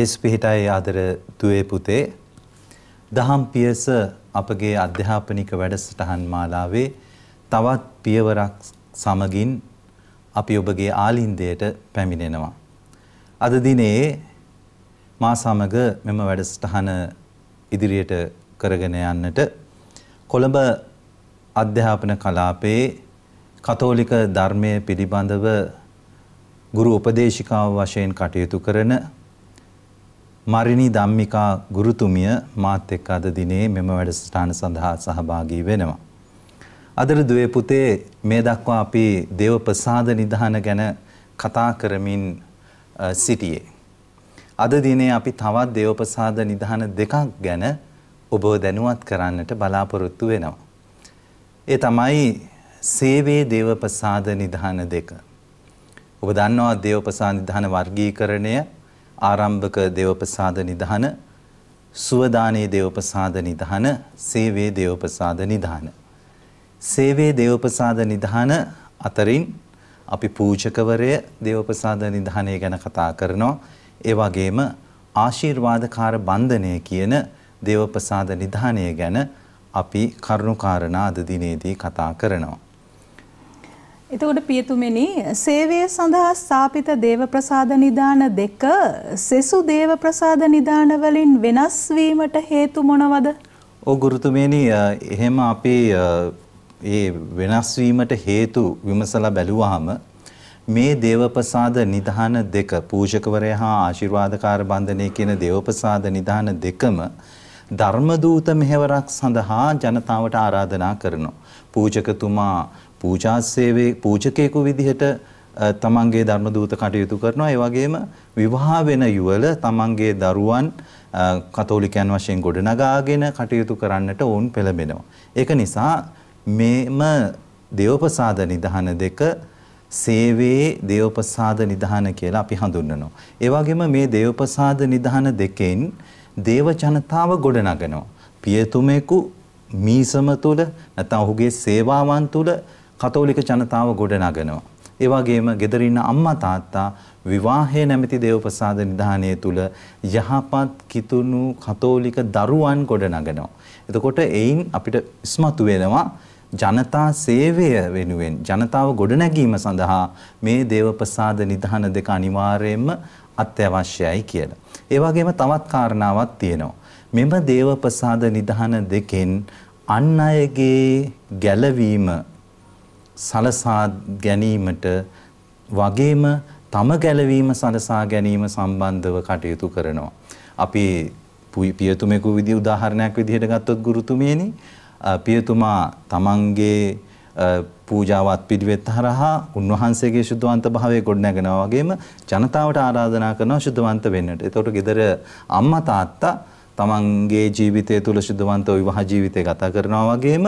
රජේස් පිහිටයි ආදර දුවේ පුතේ දහම් පියස අපගේ අධ්‍යාපනික වැඩසටහන් මාලාවේ තවත් පියවරක් සමගින් අපි ඔබගේ ආලින්දයට පැමිණෙනවා. අද දිනේ මා සමග මෙම වැඩසටහන ඉදිරියට කරගෙන යන්නට කොළඹ අධ්‍යාපන කලාපයේ කතෝලික ධර්මය පිළිබඳව ගුරු උපදේශිකාව වශයෙන් කටයුතු කරන මරිණී ධම්මිකා ගුරුතුමිය මාත් එක්ක අද දිනේ මෙම වැඩසටහන සඳහා සහභාගී වෙනවා. අදර දුවේ පුතේ මේ දක්වා අපි දේව ප්‍රසාද නිධාන ගැන කතා කරමින් සිටියේ. අද දිනේ අපි තවත් දේව ප්‍රසාද නිධාන දෙකක් ගැන ඔබව දැනුවත් කරන්නට බලාපොරොත්තු වෙනවා. ඒ තමයි සේවේ දේව ප්‍රසාද නිධාන දෙක. ඔබ දන්නවා දේව ප්‍රසාද නිධාන වර්ගීකරණය ආරම්භක දේවපසාද නිධාන සුවදානයේ දේවපසාද නිධාන සේවේ දේවපසාද නිධාන සේවේ දේවපසාද නිධාන අතරින් අපි පූජකවරය දේවපසාද නිධානය ගැන කතා කරනවා ඒ වගේම ආශිර්වාදකාර බන්ධනය කියන දේවපසාද නිධානය ගැන අපි කරුණුකාරණා අද දිනේදී කතා කරනවා එතකොට පියතුමෙනි සේවය සඳහා ස්ථාපිත දේව ප්‍රසාද නිදාන දෙක සෙසු දේව ප්‍රසාද නිදාන වලින් වෙනස් වීමට හේතු මොනවද? ඔව් ගුරුතුමෙනි එහෙම අපි ඒ වෙනස් වීමට හේතු විමසලා බැලුවාම මේ දේවපසාද නිධාන දෙක පූජකවරයා හා ආශිර්වාදකාර බන්ධනය කියන දේවපසාද නිධාන දෙකම ධර්මදූත මෙහෙවරක් සඳහා ජනතාවට ආරාධනා කරනවා. පූජකතුමා පූජාසේවේ පූජකයෙකු විදිහට තමන්ගේ ධර්ම දූත කටයුතු කරනවා. ඒ වගේම විවාහ වෙන යුවළ තමන්ගේ දරුවන් කතෝලිකයන් වශයෙන් ගොඩනගාගෙන කටයුතු කරන්නට ඔවුන් පෙළඹෙනවා. ඒක නිසා මේම දේවපසාද නිධාන දෙක සේවේ දේවපසාද නිධාන කියලා අපි හඳුන්වනවා. ඒ වගේම මේ දේවපසාද නිධාන දෙකෙන් දේව ජනතාව ගොඩනගනවා. පියතුමෙකු මීසම තුල නැත්නම් ඔහුගේ සේවාවන් තුල කතෝලික ජනතාව ගොඩනගනවා. ඒ වගේම gedara ඉන්න අම්මා තාත්තා විවාහය නැමැති දේවප්‍රසාද නිධානය තුල යහපත් කිතුණු කතෝලික දරුවන් ගොඩනගනවා. එතකොට එයින් අපිට ඉස්මතු වෙනවා ජනතා සේවය වෙනුවෙන් ජනතාව ගොඩනැගීම සඳහා මේ දේවප්‍රසාද නිධාන දෙක අනිවාර්යයෙන්ම අත්‍යවශ්‍යයි කියලා. ඒ වගේම තවත් කාරණාවක් තියෙනවා. මෙම දේවප්‍රසාද නිධාන දෙකෙන් අන් අයගේ ගැලවීම සලසා ගැනීමට වගේම තම ගැලවීම සලසා ගැනීම සම්බන්ධව කටයුතු කරනවා. අපි පියතුමෙකු විදි උදාහරණයක් විදිහට ගත්තොත් ගුරුතුමියනි පියතුමා තමන්ගේ පූජාවත් පිළිවෙත් හරහා උන්වහන්සේගේ ශුද්ධවන්ත භාවය ගොඩනැගෙනවා වගේම ජනතාවට ආරාධනා කරනවා ශුද්ධවන්ත වෙන්නට. එතකොට ගෙදර අම්මා තාත්තා තමන්ගේ ජීවිතය තුළ ශුද්ධවන්තව විවාහ ජීවිතය ගත කරනවා වගේම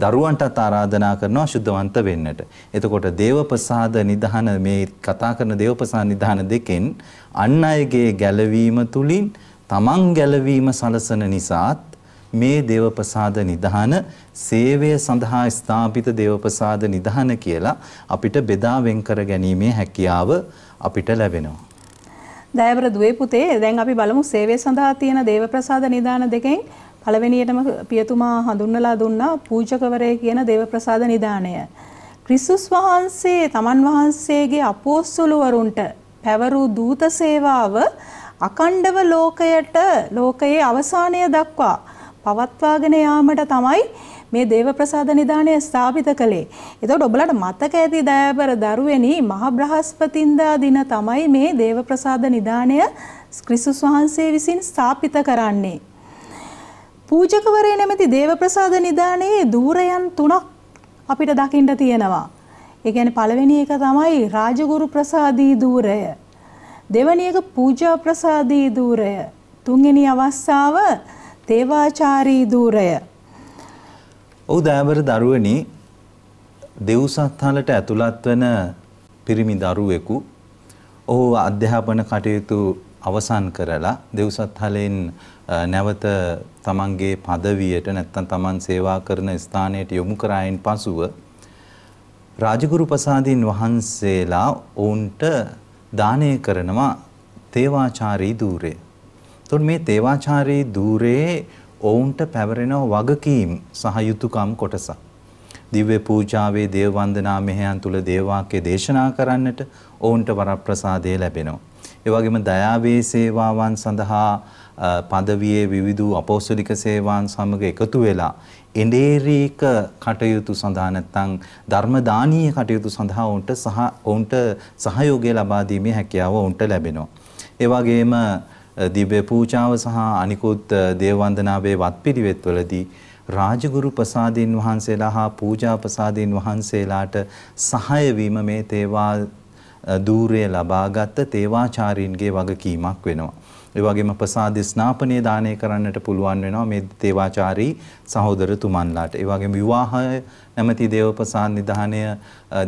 දරුවන්ටත් ආරාධනා කරනවා ශුද්ධවන්ත වෙන්නට. එතකොට දේවපසාද නිධාන මේ කතා කරන දේවපසාද නිධාන දෙකෙන් අන් අයගේ ගැලවීම තුලින් තමන් ගැලවීම සලසන නිසාත් මේ දේවපසාද නිධාන සේවය සඳහා ස්ථාපිත දේවපසාද නිධාන කියලා අපිට බෙදා වෙන් කර ගැනීමේ හැකියාව අපිට ලැබෙනවා. දයවර දුවේ පුතේ දැන් අපි බලමු සේවය සඳහා තියෙන දේවප්‍රසාද නිධාන දෙකෙන් පළවෙනියටම පියතුමා හඳුන්වලා දුන්නා පූජකවරය කියන දේවප්‍රසාද නිදාණය. ක්‍රිස්තුස් වහන්සේ තමන් වහන්සේගේ අපෝස්තුලවරුන්ට පැවරූ දූත සේවාව අකණ්ඩව ලෝකයට ලෝකයේ අවසානය දක්වා පවත්වාගෙන යාමට තමයි මේ දේවප්‍රසාද නිදාණය ස්ථාපිත කළේ. එතකොට ඔබලට මතක ඇති දයාබර දරුවෙනි මහ බ්‍රහස්පතින්දා දින තමයි මේ දේවප්‍රසාද නිදාණය ක්‍රිස්තුස් වහන්සේ විසින් ස්ථාපිත කරන්නේ. පූජකවරේ නැමැති දේවප්‍රසාද නිදානයේ ධූරයන් තුනක් අපිට දකින්න තියෙනවා. ඒ කියන්නේ පළවෙනි එක තමයි රාජගුරු ප්‍රසාදී ධූරය. දෙවැනි එක පූජා ප්‍රසාදී ධූරය. තුන්වෙනි අවස්ථාව තේවාචාරී ධූරය. ඔව් දෑවර දරුවනි දෙව්සත්හලට ඇතුළත් වන පිරිමි දරුවෙකු ඔහු අධ්‍යාපන කටයුතු අවසන් කරලා දෙව්සත්හලෙන් නැවත තමන්ගේ පදවියට නැත්තම් තමන් සේවා කරන ස්ථානයට යොමු කරායින් පසුව රාජගුරු ප්‍රසාදීන් වහන්සේලා ඔවුන්ට දානය කරනවා තේවාචාරී ධූරය. එතකොට මේ තේවාචාරී ධූරයේ ඔවුන්ට පැවරෙන වගකීම් සහ යුතුයකම් කොටසක්. දිව්‍ය පූජාවේ දේව වන්දනා මෙහෙයන් තුල දේවාක්‍ය දේශනා කරන්නට ඔවුන්ට වරප්‍රසාදය ලැබෙනවා. ඒ වගේම දයාවේ සේවාවන් සඳහා පදවියේ විවිධ අපෝස්තලික සේවාන් සමග එකතු වෙලා එඩේරීක කටයුතු සඳහා නැත්නම් ධර්මදානීය කටයුතු සඳහා ඔවුන්ට සහ ඔවුන්ට සහයෝගය ලබා දීමේ හැකියාව ඔවුන්ට ලැබෙනවා. ඒ වගේම දිව්‍ය පූජාව සහ අනිකුත් දේව වන්දනාවේ වත්පිළිවෙත්වලදී රාජගුරු ප්‍රසාදීන් වහන්සේලා හා පූජා ප්‍රසාදීන් වහන්සේලාට සහාය වීම මේ තේවා ධූරය ලබාගත් තේවාචාරීන්ගේ වගකීමක් වෙනවා. ඒ වගේම ප්‍රසාද ස්නාපනීය දානය කරන්නට පුළුවන් වෙනවා මේ දේවාචාරී සහෝදරතුමන්ලාට. ඒ වගේම විවාහය නැමැති දේව ප්‍රසාද නිධානය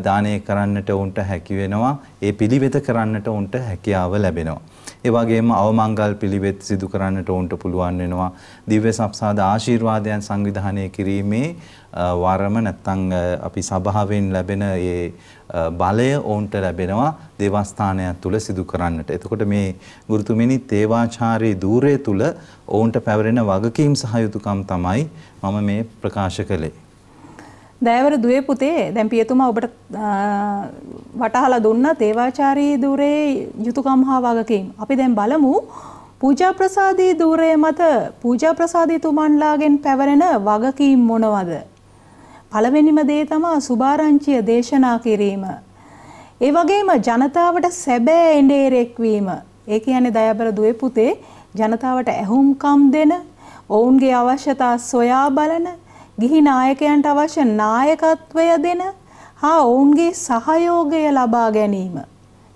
දානය කරන්නට උන්ට හැකි වෙනවා. ඒ පිළිවෙත කරන්නට උන්ට හැකියාව ලැබෙනවා. ඒ වගේම අවමංගල් පිළිවෙත් සිදු කරන්නට උන්ට පුළුවන් වෙනවා. දිව්‍ය සප්සාද ආශිර්වාදයන් සංවිධානය කිරීමේ වරම නැත්තම් අපි සභාවෙන් ලැබෙන ඒ බලය ඔවුන්ට ලැබෙනවා දේවස්ථානයක් තුල සිදු කරන්නට. එතකොට මේ ගුරුතුමනි තේවාචාරී ධූරය තුල ඔවුන්ට පැවරෙන වගකීම් සහ යුතුයකම් තමයි මම මේ ප්‍රකාශ කළේ. දෑවර දුවේ පුතේ දැන් පියතුමා ඔබට වටහලා දුන්න තේවාචාරී ධූරයේ යුතුයකම් හා වගකීම්. අපි දැන් බලමු පූජා ප්‍රසාදී ධූරය මත පූජා ප්‍රසාදීතුමන්ලාගෙන් පැවරෙන වගකීම් මොනවද? පළවෙනිම දේ තමා සුභාරංචිය දේශනා කිරීම. ඒ වගේම ජනතාවට සැබෑ එඬේරෙක් වීම. ඒ කියන්නේ දයාබර දුවේ පුතේ ජනතාවට ඇහුම්කම් දෙන, ඔවුන්ගේ අවශ්‍යතා සොයා බලන, ගිහි නායකයන්ට අවශ්‍ය නායකත්වය දෙන, හා ඔවුන්ගේ සහයෝගය ලබා ගැනීම.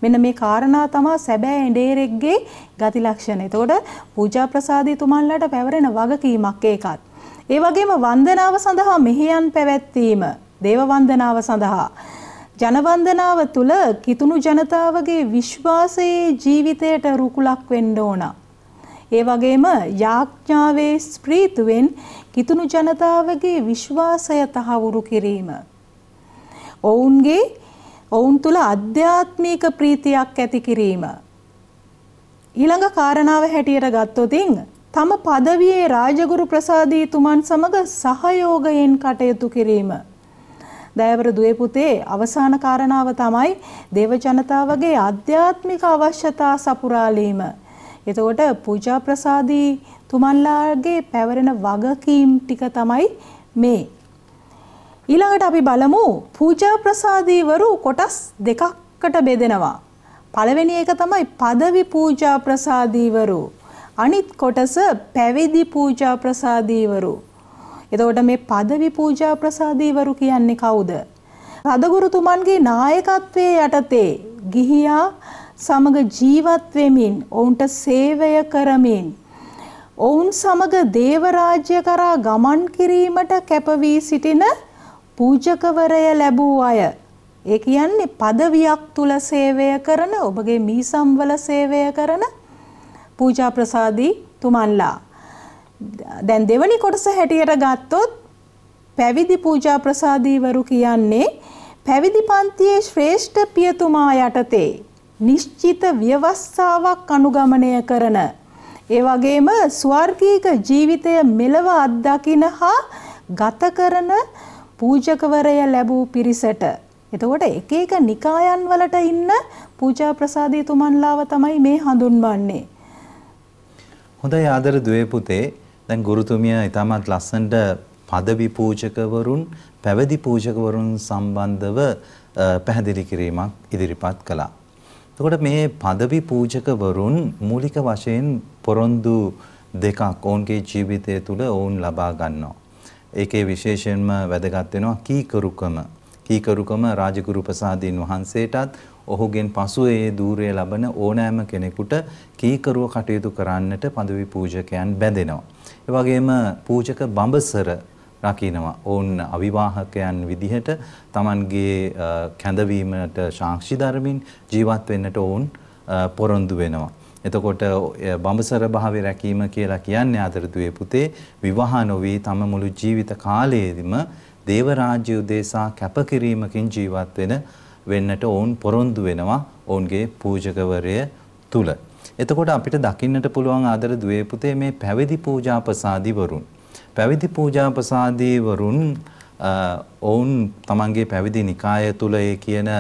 මෙන්න මේ කාරණා තමා සැබෑ එඬේරෙක්ගේ ගති ලක්ෂණ. එතකොට පූජා ප්‍රසාදී තුමන්ලාට පැවරෙන වගකීමක් ඒකත්. ඒ වගේම වන්දනාව සඳහා මෙහෙයන් පැවැත්වීම දේව වන්දනාව සඳහා ජනවන්දනාව තුළ කිතුණු ජනතාවගේ විශ්වාසයේ ජීවිතයට රුකුලක් වෙන්න ඕන. ඒ වගේම යාඥාවේ ස්ප්‍රීතුවෙන් කිතුණු ජනතාවගේ විශ්වාසය තහවුරු කිරීම. ඔවුන්ගේ ඔවුන් තුළ අධ්‍යාත්මික ප්‍රීතියක් ඇති කිරීම. ඊළඟ කාරණාව හැටියට ගත්තොතින් තම පදවියේ රාජගුරු ප්‍රසාදීතුමන් සමග සහයෝගයෙන් කටයුතු කිරීම. දයවර දුවේ පුතේ අවසාන කාරණාව තමයි දේව ජනතාවගේ ආධ්‍යාත්මික අවශ්‍යතා සපුරාලීම. එතකොට පූජා ප්‍රසාදී තුමන්ලාගේ පැවරෙන වගකීම් ටික තමයි මේ. ඊළඟට අපි බලමු පූජා ප්‍රසාදීවරු කොටස් දෙකකට බෙදෙනවා. පළවෙනි එක තමයි පදවි පූජා ප්‍රසාදීවරු. අනිත් කොටස පැවිදි පූජා ප්‍රසාදීවරු. එතකොට මේ පදවි පූජා ප්‍රසාදීවරු කියන්නේ කවුද? රදගුරුතුමන්ගේ නායකත්වයේ යටතේ ගිහියා සමග ජීවත් වෙමින් ඔවුන්ට සේවය කරමින් ඔවුන් සමග දේව රාජ්‍ය කරා ගමන් කිරීමට කැප වී සිටින පූජකවරය ලැබූ අය. ඒ කියන්නේ পদවියක් තුල සේවය කරන ඔබගේ මීසම්වල සේවය කරන පූජා ප්‍රසාදී තුමන්ලා. දැන් දෙවනි කොටස හැටියට ගත්තොත් පැවිදි පූජා ප්‍රසාදීවරු කියන්නේ පැවිදි පන්තියේ ශ්‍රේෂ්ඨ පියතුමා යටතේ නිශ්චිත ව්‍යවස්ථාවක් අනුගමනය කරන ඒ වගේම ස්වර්ගීක ජීවිතය මෙලව අත්දකින හා ගත කරන පූජකවරය ලැබූ පිරිසට එතකොට එක එක නිකායන් වලට ඉන්න පූජා ප්‍රසාදීතුමන්ලාව තමයි මේ හඳුන්වන්නේ හොඳයි ආදර දුවේ පුතේ දැන් ගුරුතුමිය ඉතාමත් ලස්සනට පදවි පූජකවරුන් පැවිදි පූජකවරුන් සම්බන්ධව පැහැදිලි කිරීමක් ඉදිරිපත් කළා. එතකොට මේ පදවි පූජකවරුන් මූලික වශයෙන් පොරොන්දු දෙකක් ඔවුන්ගේ ජීවිතය තුළ ඔවුන් ලබා ගන්නවා. ඒකේ විශේෂයෙන්ම වැදගත් වෙනවා කීකරුකම. කීකරුකම රාජගුරු ප්‍රසාදීන් වහන්සේටත් ඔහුගෙන් පසු ඒ ධූරය ලබන ඕනෑම කෙනෙකුට කීකරුව කටයුතු කරන්නට පදවි පූජකයන් බැඳෙනවා. ඒ වගේම පූජක බඹසර රකින්නවා. ඔවුන් අවිවාහකයන් විදිහට Tamanගේ කැඳවීමට සාක්ෂි දරමින් ජීවත් වෙන්නට ඔවුන් පොරොන්දු වෙනවා. එතකොට බඹසර භාවය රැකීම කියලා කියන්නේ ආදරතුවේ පුතේ විවාහ නොවි තම මුළු ජීවිත කාලයේදීම දේව රාජ්‍ය උදෙසා කැපකිරීමකින් ජීවත් වෙන වෙන්නට ඔවුන් පොරොන්දු වෙනවා ඔවුන්ගේ පූජකවරය තුල. එතකොට අපිට දකින්නට පුළුවන් ආදර දුවේ පුතේ මේ පැවිදි පූජාපසාදීවරුන්. පැවිදි පූජාපසාදීවරුන් ඔවුන් තමන්ගේ පැවිදි නිකාය තුල ඒ කියන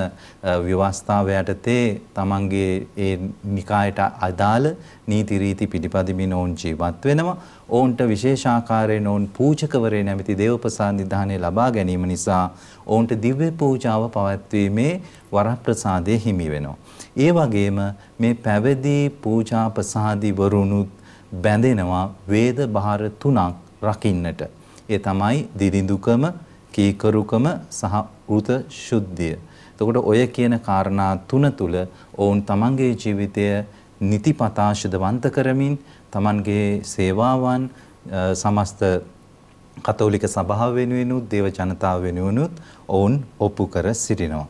ව්‍යවස්ථාව යටතේ තමන්ගේ ඒ නිකායට අදාළ නීති රීති පිළිපදිමින් ඔවුන් ජීවත් වෙනවා. ඔවුන්ට විශේෂ ආකාරයෙන් ඔවුන් පූජකවරේ නැමැති දේවපසාද නිධානය ලබා ගැනීම නිසා ඔවුන්ට දිව්‍ය පූජාව පවත්වීමේ වරප්‍රසාදය හිමි වෙනවා. ඒ වගේම මේ පැවිදි පූජා ප්‍රසාදි වරුණුත් බැඳෙනවා වේද බහර තුනක් රකින්නට. ඒ තමයි දිරිඳුකම, කීකරුකම සහ වෘත ශුද්ධිය. එතකොට ඔය කියන කාරණා තුන තුල ඔවුන් තමන්ගේ ජීවිතය නිතිපතා ශුද්ධවන්ත කරමින් තමන්ගේ සේවාවන් සමස්ත කතෝලික සභාව වෙනුවෙනුත් දේව ජනතාව වෙනුවෙනුත් ඔවුන් ඔප්පු කර සිටිනවා.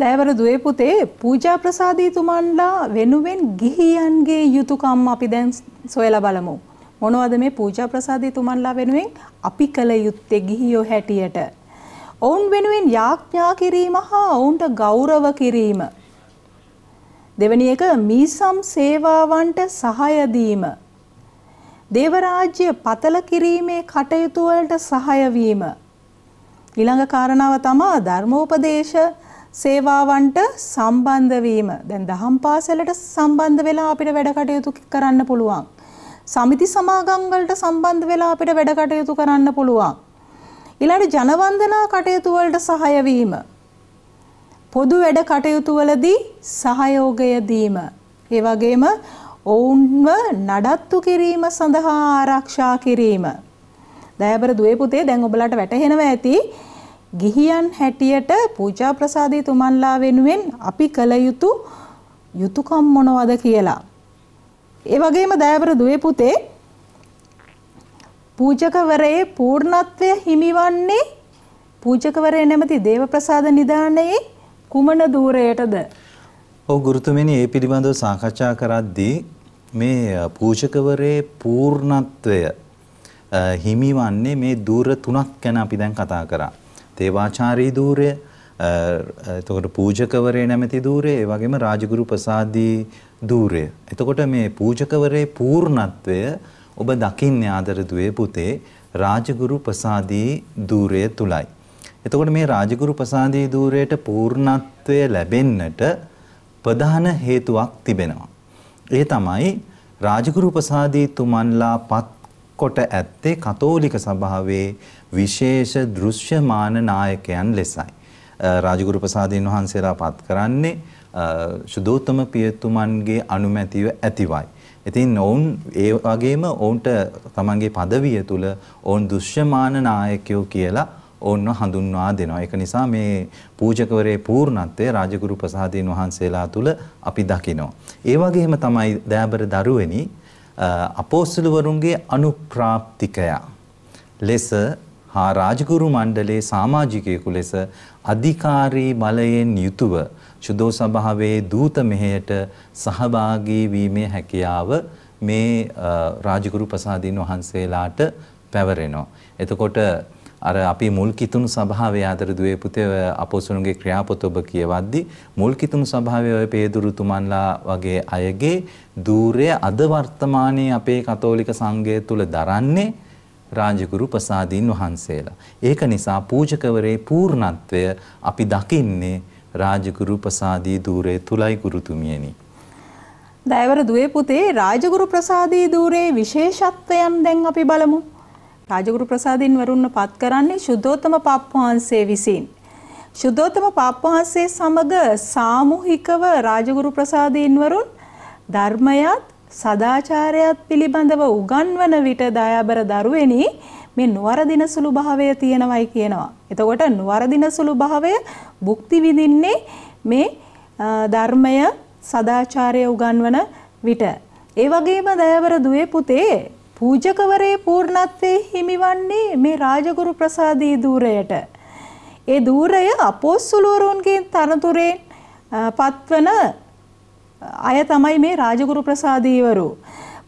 දෑවර දුවේ පුතේ පූජා ප්‍රසාදීතුමන්ලා වෙනුවෙන් ගිහියන්ගේ යුතුයකම් අපි දැන් සොයලා බලමු. මොනවද මේ පූජා ප්‍රසාදීතුමන්ලා වෙනුවෙන් අපි කළ යුත්තේ ගිහියෝ හැටියට? ඔවුන් වෙනුවෙන් යාඥා කිරීම හා ඔවුන්ට ගෞරව කිරීම. දෙවැනි එක මීසම් සේවාවන්ට සහාය දීම. දේවරාජ්‍ය පතල කිරීමේ කටයුතු වලට සහාය වීම. ඊළඟ කාරණාව තමයි ධර්මෝපදේශ සේවාවන්ට සම්බන්ධ වීම. දැන් දහම් පාසලට සම්බන්ධ වෙලා අපිට වැඩ කටයුතු කරන්න පුළුවන්. සමිති සමාගම් වලට සම්බන්ධ වෙලා අපිට වැඩ කටයුතු කරන්න පුළුවන්. ඊළඟට ජනවන්දනා කටයුතු වලට සහාය වීම. පොදු වැඩ කටයුතු වලදී සහයෝගය දීම. ඒ වගේම ඔවුන්ව නඩත්තු කිරීම සඳහා ආරක්ෂා කිරීම. දයාබර දුවේ පුතේ දැන් ඔබලට වැටහෙනවා ඇති ගිහියන් හැටියට පූජා ප්‍රසාදී තුමන්ලා වෙනුවෙන් අපි කළ යුතු යුතුයකම් මොනවද කියලා. ඒ වගේම දයාබර දුවේ පුතේ පූජකවරයේ පූර්ණත්වය හිමිවන්නේ පූජකවරය නැමැති දේවප්‍රසාද නිදානයේ කුමන ධූරයටද? ඔව් ගුරුතුමනි ඒ පිළිබඳව සාකච්ඡා කරද්දී මේ පූජකවරේ පූර්ණත්වය හිමිවන්නේ මේ ධූර තුනක් ගැන අපි දැන් කතා කරා. තේවාචාරී ධූරය, එතකොට පූජකවරේ නැමැති ධූරය, ඒ වගේම රාජගුරු ප්‍රසාදී ධූරය. එතකොට මේ පූජකවරේ පූර්ණත්වය ඔබ දකින්නේ ආදරදුවේ පුතේ රාජගුරු ප්‍රසාදී ධූරය තුලයි. එතකොට මේ රාජගුරු ප්‍රසාදී ධූරයට පූර්ණත්වය ලැබෙන්නට ප්‍රධාන හේතුවක් තිබෙනවා. ඒ තමයි රාජගුරු ප්‍රසාදීතුමන්ලා පත් කොට ඇත්තේ කතෝලික සභාවේ විශේෂ දෘශ්‍යමාන නායකයන් ලෙසයි. රාජගුරු ප්‍රසාදීන් වහන්සේලා පත් කරන්නේ සුදෝතම පියතුමන්ගේ අනුමැතිව ඇතිවයි. ඉතින් ඔවුන් ඒ වගේම ඔවුන්ට තමන්ගේ පදවිය තුල ඔවුන් දෘශ්‍යමාන නායකයෝ කියලා ඔවුන්ව හඳුන්වා දෙනවා. ඒක නිසා මේ පූජකවරේ පූර්ණත්වය රාජගුරු ප්‍රසාදීන් වහන්සේලා තුල අපි දකිනවා. ඒ වගේම තමයි දයාබර දරුවෙනි අපෝස්තුලවරුන්ගේ අනුප්‍රාප්තිකය ලෙස හා රාජගුරු මණ්ඩලයේ සමාජිකයෙකු ලෙස අධිකාරී බලයෙන් යුතුව සුදෝ සභාවේ දූත මෙහෙයට සහභාගී වීමේ හැකියාව මේ රාජගුරු ප්‍රසාදීන් වහන්සේලාට පැවරෙනවා. එතකොට අර අපි මුල් කිතුණු සභාවේ ආතර දුවේ පුතේ අපොසුණුගේ ක්‍රියාපොත ඔබ කියවද්දි මුල් කිතුණු සභාවේ ඔය පේදුරුතුමන්ලා වගේ අයගේ ධූරය අද වර්තමානයේ අපේ කතෝලික සංඝය තුල දරන්නේ රාජගුරු ප්‍රසාදීන් වහන්සේලා. ඒක නිසා පූජකවරේ පූර්ණත්වය අපි දකින්නේ රාජගුරු ප්‍රසාදී ධූරයේ තුලයි ගුරුතුමියනි. දයවර දුවේ පුතේ රාජගුරු ප්‍රසාදී ධූරයේ විශේෂත්වයන් දැන් අපි බලමු. රාජගුරු ප්‍රසාදින් වරුන්ව පත් කරන්නේ සුද්ධෝතම පාප්පවහන්සේ විසින්. සුද්ධෝතම පාප්පවහන්සේ සමග සාමූහිකව රාජගුරු ප්‍රසාදින් වරුන් ධර්මයත් සදාචාරයත් පිළිබඳව උගන්වන විට දයාබර දරුවෙනි මේ නොවරදින සුළු භාවය තියෙනවයි කියනවා. එතකොට නොවරදින සුළු භාවය භුක්ති විඳින්නේ මේ ධර්මය සදාචාරය උගන්වන විට. ඒ වගේම දයාබර දුවේ පුතේ පූජකවරේ පූර්ණත්වයේ හිමිවන්නේ මේ රාජගුරු ප්‍රසාදී ධූරයට. ඒ ධූරය අපොස්සලුවරුන්ගේ තනතුරෙන් පත්වන අය තමයි මේ රාජගුරු ප්‍රසාදීවරු.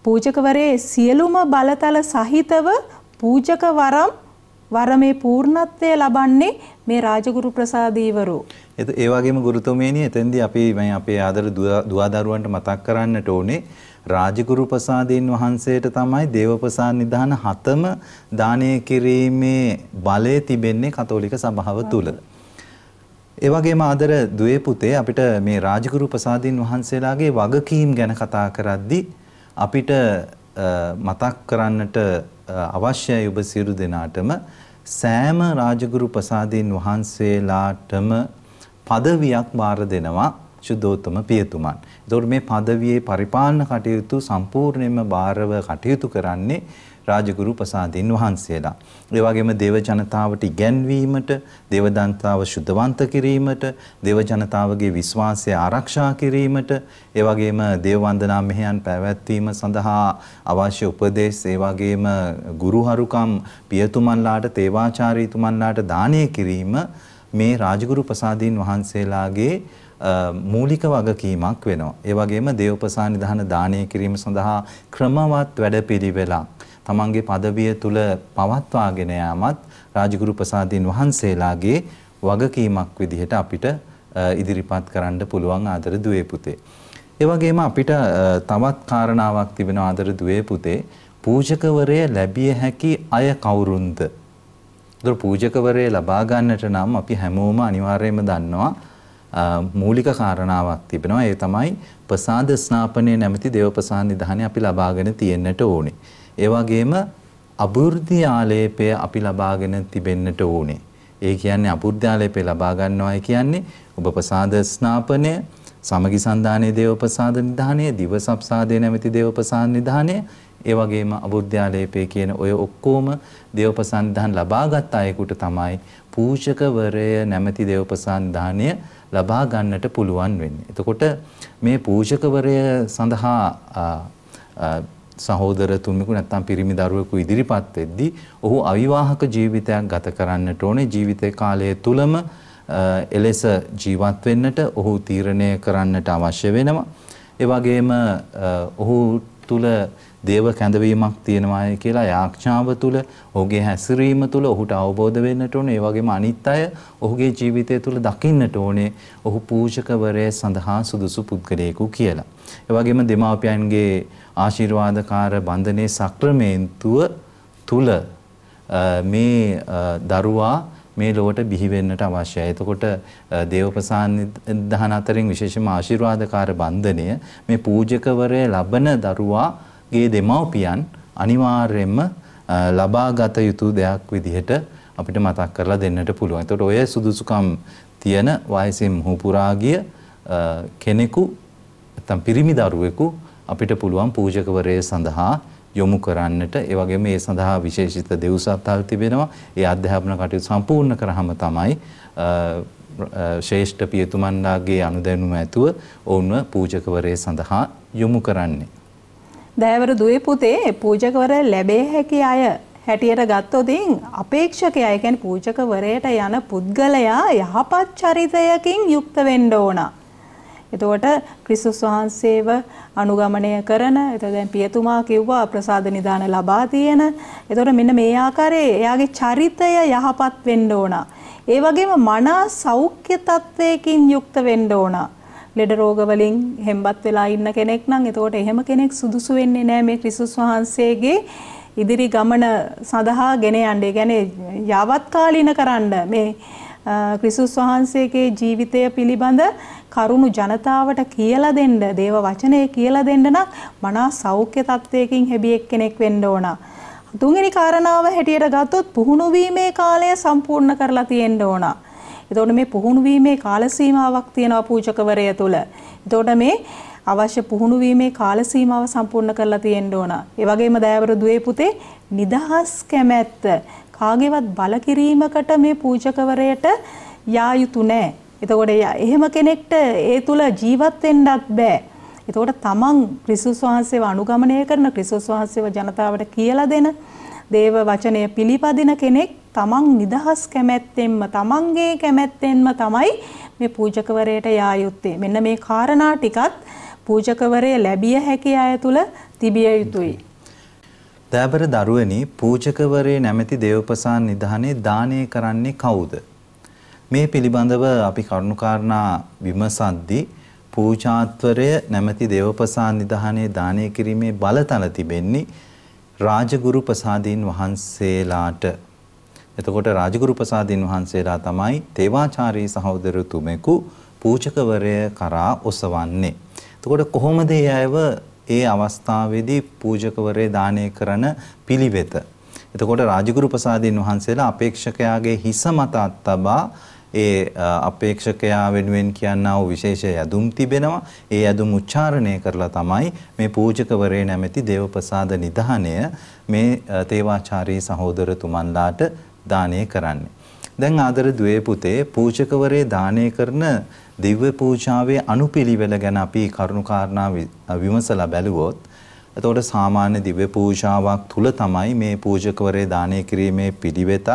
පූජකවරේ සියලුම බලතල සහිතව පූජකවරම් වර මේ පූර්ණත්වය ලබන්නේ මේ රාජගුරු ප්‍රසාදීවරු. ඒ වගේම ගුරුතුමේනි එතෙන්දී අපි මේ අපේ ආදර දුවදරුවන්ට මතක් කරන්නට ඕනේ රාජගුරු ප්‍රසාදීන් වහන්සේට තමයි දේවප්‍රසාද නිධාන හතම දානය කිරීමේ බලය තිබෙන්නේ කතෝලික සභාව තුල. ඒ වගේම ආදර දුවේ පුතේ අපිට මේ රාජගුරු ප්‍රසාදීන් වහන්සේලාගේ වගකීම් ගැන කතා කරද්දී අපිට මතක් කරන්නට අවශ්‍යයි ඔබ සියලු දෙනාටම සෑම රාජගුරු ප්‍රසාදීන් වහන්සේලාටම පදවියක් බාර දෙනවා සුද්ධෝත්තම පියතුමන්. එතකොට මේ පදවියේ පරිපාලන කටයුතු සම්පූර්ණයෙන්ම බාරව කටයුතු කරන්නේ රාජගුරු ප්‍රසාදීන් වහන්සේලා. ඒ වගේම දේව ජනතාවට ඉගැන්වීමට, දේව දන්තාව සුද්ධවන්ත කිරීමට, දේව ජනතාවගේ විශ්වාසය ආරක්ෂා කිරීමට, ඒ වගේම දේව වන්දනා මෙහෙයන් පැවැත්වීම සඳහා අවශ්‍ය උපදේශ, ඒ වගේම ගුරුහරුකම් පියතුමන්ලාට, තේවාචාරීතුමන්ලාට දානය කිරීම මේ රාජගුරු ප්‍රසාදීන් වහන්සේලාගේ මූලික වගකීමක් වෙනවා. ඒ වගේම දේවපසානිධාන දානය කිරීම සඳහා ක්‍රමවත් වැඩපිළිවෙලක් තමන්ගේ পদවිය තුල පවත්වාගෙන යාමත් රාජගුරු ප්‍රසාදීන් වහන්සේලාගේ වගකීමක් විදිහට අපිට ඉදිරිපත් කරන්න පුළුවන් ආදර දුවේ පුතේ. ඒ වගේම අපිට තවත් කාරණාවක් තිබෙනවා ආදර දුවේ පුතේ පූජකවරය ලැබිය හැකි අය කවුරුන්ද? ඒතර පූජකවරය ලබා ගන්නට නම් අපි හැමෝම අනිවාර්යයෙන්ම දන්නවා මූලික කාරණාවක් තිබෙනවා. ඒ තමයි ප්‍රසාද ස්නාපනයේ නැමැති දේව ප්‍රසාද නිධානය අපි ලබාගෙන තියෙන්නට ඕනේ. ඒ වගේම අබුර්ධි ආලේපය අපි ලබාගෙන තිබෙන්නට ඕනේ. ඒ කියන්නේ අබුද්ධාලේපේ ලබා ගන්නවායි කියන්නේ ඔබ ප්‍රසාද ස්නාපනය සමගි සන්දානයේ දේව ප්‍රසාද නිධානය දිව සප්සාදේ නැමැති දේව ප්‍රසාද නිධානය ඒ වගේම අබුද්ධාලේපේ කියන ඔය ඔක්කොම දේව ප්‍රසාද නිධාන ලබාගත් අයෙකුට තමයි පූජකවරය නැමැති දේව ප්‍රසාද නිධානය ලබා ගන්නට පුළුවන් වෙන්නේ. එතකොට මේ පූජකවරය සඳහා සහෝදරතුමෙකු නැත්නම් පිරිමි දරුවෙකු ඉදිරිපත් වෙද්දී ඔහු අවිවාහක ජීවිතයක් ගත කරන්නට ඕනේ ජීවිතේ කාලය තුලම එලෙස ජීවත් වෙන්නට ඔහු තීරණය කරන්නට අවශ්‍ය වෙනවා. ඒ වගේම ඔහු තුල දේව කැඳවීමක් තියෙනවාය කියලා යාඥාව තුළ ඔහුගේ හැසිරීම තුළ ඔහුට අවබෝධ වෙන්නට ඕනේ ඒ වගේම අනිත් අය ඔහුගේ ජීවිතය තුළ දකින්නට ඕනේ ඔහු පූජකවරය සඳහා සුදුසු පුද්ගලයෙකු කියලා. ඒ වගේම දෙමාපියන්ගේ ආශිර්වාදකාර බන්ධනයේ සක්‍රමේන්තුව තුළ මේ දරුවා මේ ලොවට බිහි වෙන්නට අවශ්‍යයි. එතකොට දේවපසානිධාන අතරින් විශේෂම ආශිර්වාදකාර බන්ධනය මේ පූජකවරය ලබන දරුවා ගේ දෙමව්පියන් අනිවාර්යයෙන්ම ලබාගත යුතු දෙයක් විදිහට අපිට මතක් කරලා දෙන්නට පුළුවන්. එතකොට ඔය සුදුසුකම් තියෙන වයසින් මුහු පුරා ගිය කෙනෙකු නැත්නම් පිරිමි දරුවෙකු අපිට පුළුවන් පූජකවරයේ සඳහා යොමු කරන්නට ඒ වගේම ඒ සඳහා විශේෂිත දෙව්සත්හල් තිබෙනවා. ඒ අධ්‍යාපන කටයුතු සම්පූර්ණ කරාම තමයි ශ්‍රේෂ්ඨ පියතුමන්ලාගේ අනුදැනුම ඇතුව ඔවුන්ව පූජකවරයේ සඳහා යොමු කරන්නේ. දෑවර දුවේ පුතේ පූජකවර ලැබේ හැකි අය හැටියට ගත්තොතින් අපේක්ෂකයා ඒ කියන්නේ පූජකවරයට යන පුද්ගලයා යහපත් චරිතයකින් යුක්ත වෙන්න ඕන. එතකොට ක්‍රිස්තුස් වහන්සේව අනුගමනය කරන එතකොට දැන් පියතුමා කිව්වා ප්‍රසාද නිදාන ලබා තියෙන. එතකොට මෙන්න මේ ආකාරයේ එයාගේ චරිතය යහපත් වෙන්න ඕන. ඒ වගේම මනස සෞඛ්‍ය තත්වයකින් යුක්ත වෙන්න ඕනා. ලෙඩ රෝග වලින් හෙම්බත් වෙලා ඉන්න කෙනෙක් නම් එතකොට එහෙම කෙනෙක් සුදුසු වෙන්නේ නැහැ මේ ක්‍රිස්තුස් වහන්සේගේ ඉදිරි ගමන සඳහා ගෙන යන්න. ඒ කියන්නේ යාවත්කාලින කරන්න මේ ක්‍රිස්තුස් වහන්සේගේ ජීවිතය පිළිබඳ කරුණු ජනතාවට කියලා දෙන්න, දේව වචනය කියලා දෙන්න නම් මනා සෞඛ්‍ය තත්වයකින් හැබියෙක් කෙනෙක් වෙන්න ඕන. තුන්වෙනි කාරණාව හැටියට ගත්තොත් පුහුණු වීමේ කාලය සම්පූර්ණ කරලා තියෙන්න ඕනා. එතකොට මේ පුහුණු වීමේ කාල සීමාවක් තියෙනවා පූජකවරය තුල. එතකොට මේ අවශ්‍ය පුහුණු වීමේ කාල සීමාව සම්පූර්ණ කරලා තියෙන්න ඕන. ඒ වගේම දයාවර දුවේ පුතේ නිදහස් කැමැත්ත කාගේවත් බල කිරීමකට මේ පූජකවරයට යා යුතු නැහැ. එතකොට එහෙම කෙනෙක්ට ඒ තුල ජීවත් වෙන්නත් බෑ. එතකොට තමන් ක්‍රිස්තුස් වහන්සේව අනුගමනය කරන ක්‍රිස්තුස් වහන්සේව ජනතාවට කියලා දෙන දේව වචනය පිළිපදින කෙනෙක් තමන් නිදහස් කැමැත්තෙන්ම තමන්ගේ කැමැත්තෙන්ම තමයි මේ පූජකවරයට යා යුත්තේ. මෙන්න මේ කාරණා ටිකත් පූජකවරය ලැබිය හැකි අය තුල තිබිය යුතුයි. දෑබර දරුවනි පූජකවරේ නැමැති දේවපසාන් නිධානයේ දානය කරන්නේ කවුද? මේ පිළිබඳව අපි කරුණුකාරණා විමසද්දී පූජාත්වරය නැමැති දේවපසාන් නිධානයේ දානය කිරීමේ බලතල තිබෙන්නේ රාජගුරු ප්‍රසාදීන් වහන්සේලාට එතකොට රාජගුරු ප්‍රසාදින් වහන්සේලා තමයි තේවාචාරී සහෝදරතුමෙකු පූජකවරය කරා ඔසවන්නේ. එතකොට කොහොමද ඒ අයව ඒ අවස්ථාවේදී පූජකවරේ දානය කරන පිළිවෙත. එතකොට රාජගුරු ප්‍රසාදින් වහන්සේලා අපේක්ෂකයාගේ හිස මත අත්බා ඒ අපේක්ෂකයා වෙනුවෙන් කියනා වූ විශේෂ යදුම් තිබෙනවා. ඒ යදුම් උච්චාරණය කරලා තමයි මේ පූජකවරේ නැමැති දේවප්‍රසාද නිධානය මේ තේවාචාරී සහෝදරතුමන්ලාට දානය කරන්නේ. දැන් ආදර දුවේ පුතේ පූජකවරේ දානය කරන දිව්‍ය පූජාවේ අනුපිළිවෙල ගැන අපි කරුණු කාරණා විමසලා බැලුවොත් එතකොට සාමාන්‍ය දිව්‍ය පූජාවක් තුල තමයි මේ පූජකවරේ දානය කිරීමේ පිළිවෙතත්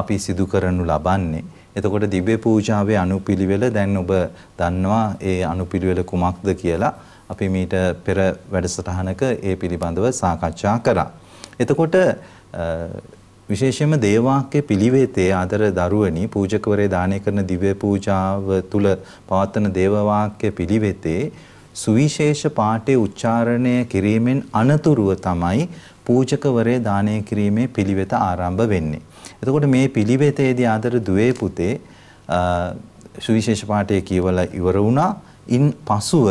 අපි සිදු කරනු ලබන්නේ. එතකොට දිව්‍ය පූජාවේ අනුපිළිවෙල දැන් ඔබ දන්නවා ඒ අනුපිළිවෙල කුමක්ද කියලා අපි මීට පෙර වැඩසටහනක ඒ පිළිබඳව සාකච්ඡා කරා. එතකොට විශේෂයෙන්ම දේවාක්‍ය පිළිවෙතේ ආදර දරුවනි පූජකවරේ දානය කරන දිව්‍ය පූජාව තුල පවත්වන දේවවාක්‍ය පිළිවෙතේ සුවිශේෂ පාඨයේ උච්චාරණය කිරීමෙන් අනතුරුව තමයි පූජකවරේ දානය කිරීමේ පිළිවෙත ආරම්භ වෙන්නේ. එතකොට මේ පිළිවෙතේදී ආදර දුවේ පුතේ සුවිශේෂ පාඨය කියවලා ඉවර වුණා. ඉන් පසුව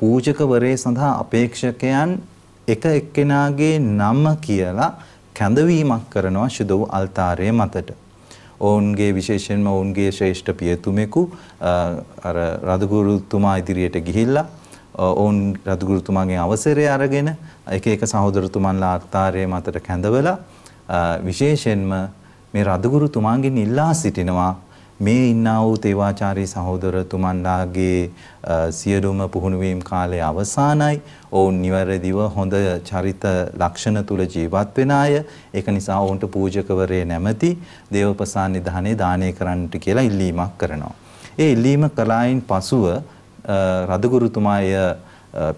පූජකවරේ සඳහා අපේක්ෂකයන් එක එක්කෙනාගේ නම කියලා කැඳවීමක් කරනවා ශුද්ධ වූ අල්තාරය මතට. ඔවුන්ගේ විශේෂයෙන්ම ඔවුන්ගේ ශ්‍රේෂ්ඨ පියතුමෙකු අර රදගුරුතුමා ඉදිරියට ගිහිල්ලා ඔවුන් රදගුරුතුමාගේ අවසරය අරගෙන එක එක සහෝදරතුමන්ලා අර්ථාරය මතට කැඳවලා විශේෂයෙන්ම මේ රදගුරුතුමාගෙන් ඉල්ලා සිටිනවා මේ ඉන්නා වූ තේවාචාරී සහෝදරතුමන්ලාගේ සියලුම පුහුණුවීම් කාලය අවසానයි. ඔවුන් නිවැරදිව හොඳ චරිත ලක්ෂණ තුල ජීවත් වෙන අය. ඒක නිසා ඔවුන්ට පූජකවරේ නැමැති දේවපසාන් නිධානයේ දානය කරන්නට කියලා ඉල්ලීමක් කරනවා. ඒ ඉල්ලීම කලායින් පසුව රදගුරුතුමාය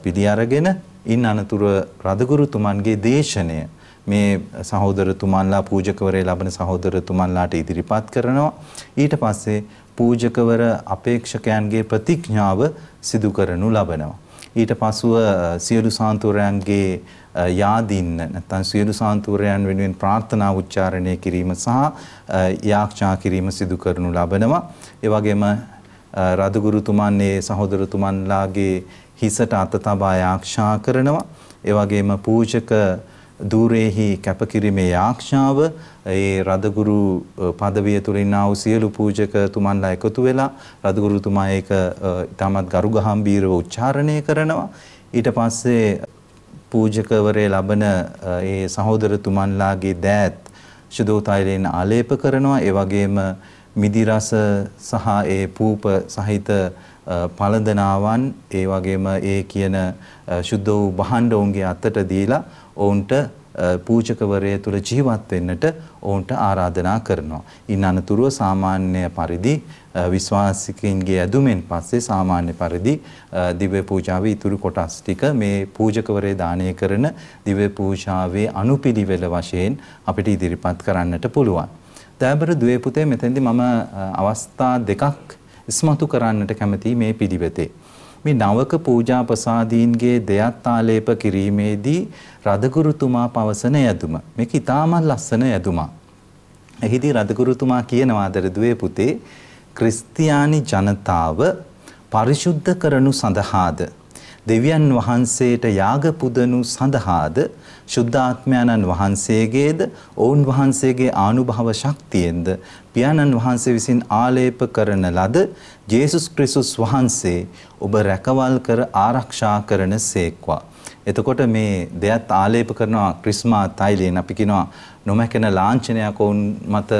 පිළි අරගෙන ඉන් අනතුරු රදගුරුතුමන්ගේ දේශනය මේ සහෝදරතුමන්ලා පූජකවරේ ලබන සහෝදරතුමන්ලාට ඉදිරිපත් කරනවා. ඊට පස්සේ පූජකවර අපේක්ෂකයන්ගේ ප්‍රතිඥාව සිදු කරනු ලබනවා. ඊට පසුව සියලු සාන්තුරයන්ගේ යාදින්න නැත්නම් සියලු සාන්තුරයන් වෙනුවෙන් ප්‍රාර්ථනා උච්චාරණය කිරීම සහ යාඥා කිරීම සිදු කරනු ලබනවා. ඒ වගේම රදගුරුතුමන්නේ සහෝදරතුමන්ලාගේ හිසට අත තබා ආරක්ෂා කරනවා. ඒ වගේම පූජක ධූරේහි කැපකිරීමේ ආක්ෂාව ඒ රදගුරු පදවිය තුලින් ආ වූ සියලු පූජකතුමන්ලා එකතු වෙලා රදගුරුතුමා ඒක ඉතාමත් ගරුගහම්බීරව උච්චාරණය කරනවා ඊට පස්සේ පූජකවරේ ලබන ඒ සහෝදරතුමන්ලාගේ දෑත් සුදෝතයිලෙන් ආලේප කරනවා ඒ වගේම මිදි රස සහ ඒ පූප සහිත පළඳනාවන් ඒ වගේම ඒ කියන සුද්ධ වූ භාණ්ඩ උන්ගේ අතට දීලා ඔවුන්ට පූජකවරය තුළ ජීවත් වෙන්නට ඔවුන්ට ආරාධනා කරනවා. ඉන් අනතුරුව සාමාන්‍ය පරිදි විශ්වාසිකින්ගේ ඇදුමෙන් පස්සේ සාමාන්‍ය පරිදි දිව්‍ය පූජාවේ ඉතුරු කොටස් ටික මේ පූජකවරේ දානය කරන දිව්‍ය පූජාවේ අනුපිළිවෙල වශයෙන් අපිට ඉදිරිපත් කරන්නට පුළුවන්. දෑබර දුවේ පුතේ මෙතෙන්දි මම අවස්ථා දෙකක් ඉස්මතු කරන්නට කැමතියි මේ පිළිවෙතේ. මේ නවක පූජා ප්‍රසාදීන්ගේ දෙයත්තාලේප කිරීමේදී රදගුරුතුමා පවසන යදුම මේක ඉතාමත් ලස්සන යදුමක්. එහිදී රදගුරුතුමා කියනවා දරදුවේ පුතේ ක්‍රිස්තියානි ජනතාව පරිශුද්ධ කරනු සඳහාද දෙවියන් වහන්සේට යාග පුදනු සඳහාද ශුද්ධාත්මයන්න් වහන්සේගේද ඔවුන් වහන්සේගේ ආනුභව ශක්තියෙන්ද පියාණන් වහන්සේ විසින් ආලේප කරන ලද ජේසුස් ක්‍රිස්තුස් වහන්සේ ඔබ රැකවල් කර ආරක්ෂා කරන සේක්වා. එතකොට මේ දෙයත් ආලේප කරනවා ක්‍රිස්මා තෛලයෙන් අපි කියනවා නොමැකෙන ලාංඡනයක් වුන් මත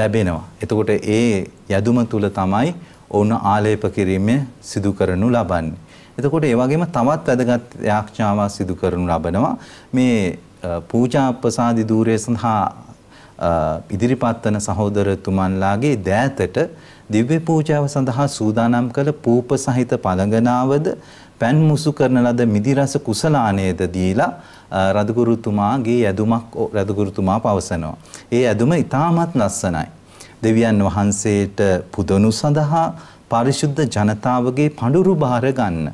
ලැබෙනවා. එතකොට ඒ යදුම තුල තමයි ඔවුන් ආලේප කිරීම සිදු කරනු ලබන්නේ. එතකොට ඒ වගේම තවත් වැදගත් යාඥාවක් සිදු කරනු ලබනවා මේ පූජා ප්‍රසාදි ධූරය සඳහා ඉදිරිපත්වන සහෝදරතුමන්ලාගේ දෑතට දිව්‍ය පූජාව සඳහා සූදානම් කළ පූප සහිත පළඟනාවද පැන් මුසු කරන ලද මිදි රස කුසලානේද දීලා රදගුරුතුමාගේ ඇදුමක් රදගුරුතුමා පවසනවා. ඒ ඇදුම ඉතාමත් ලස්සනයි. දෙවියන් වහන්සේට පුදනු සඳහා පරිශුද්ධ ජනතාවගේ පඳුරු බාර ගන්න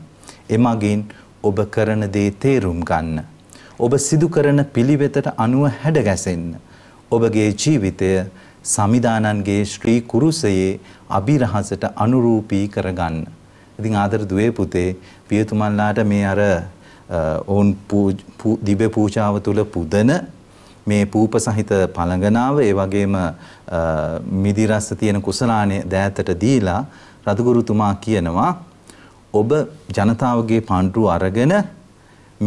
එමගින් ඔබ කරන දේ තේරුම් ගන්න. ඔබ සිදු කරන පිළිවෙතට අනුව හැඩගැසෙන්න. ඔබගේ ජීවිතය සමිදානන්ගේ ශ්‍රී කුරුසයේ අභිරහසට අනුරූපී කරගන්න. ඉතින් ආදර දුවේ පුතේ පියතුමන්ලාට මේ අර ඔවුන් දිබ පූජාව තුළ පුදන මේ පූප සහිත පළඟනාව ඒ වගේම මිදිරස්ස තියෙන කුසලානේ දෑතට දීලා රදගුරුතුමා කියනවා ඔබ ජනතාවගේ පණ්ඩුව අරගෙන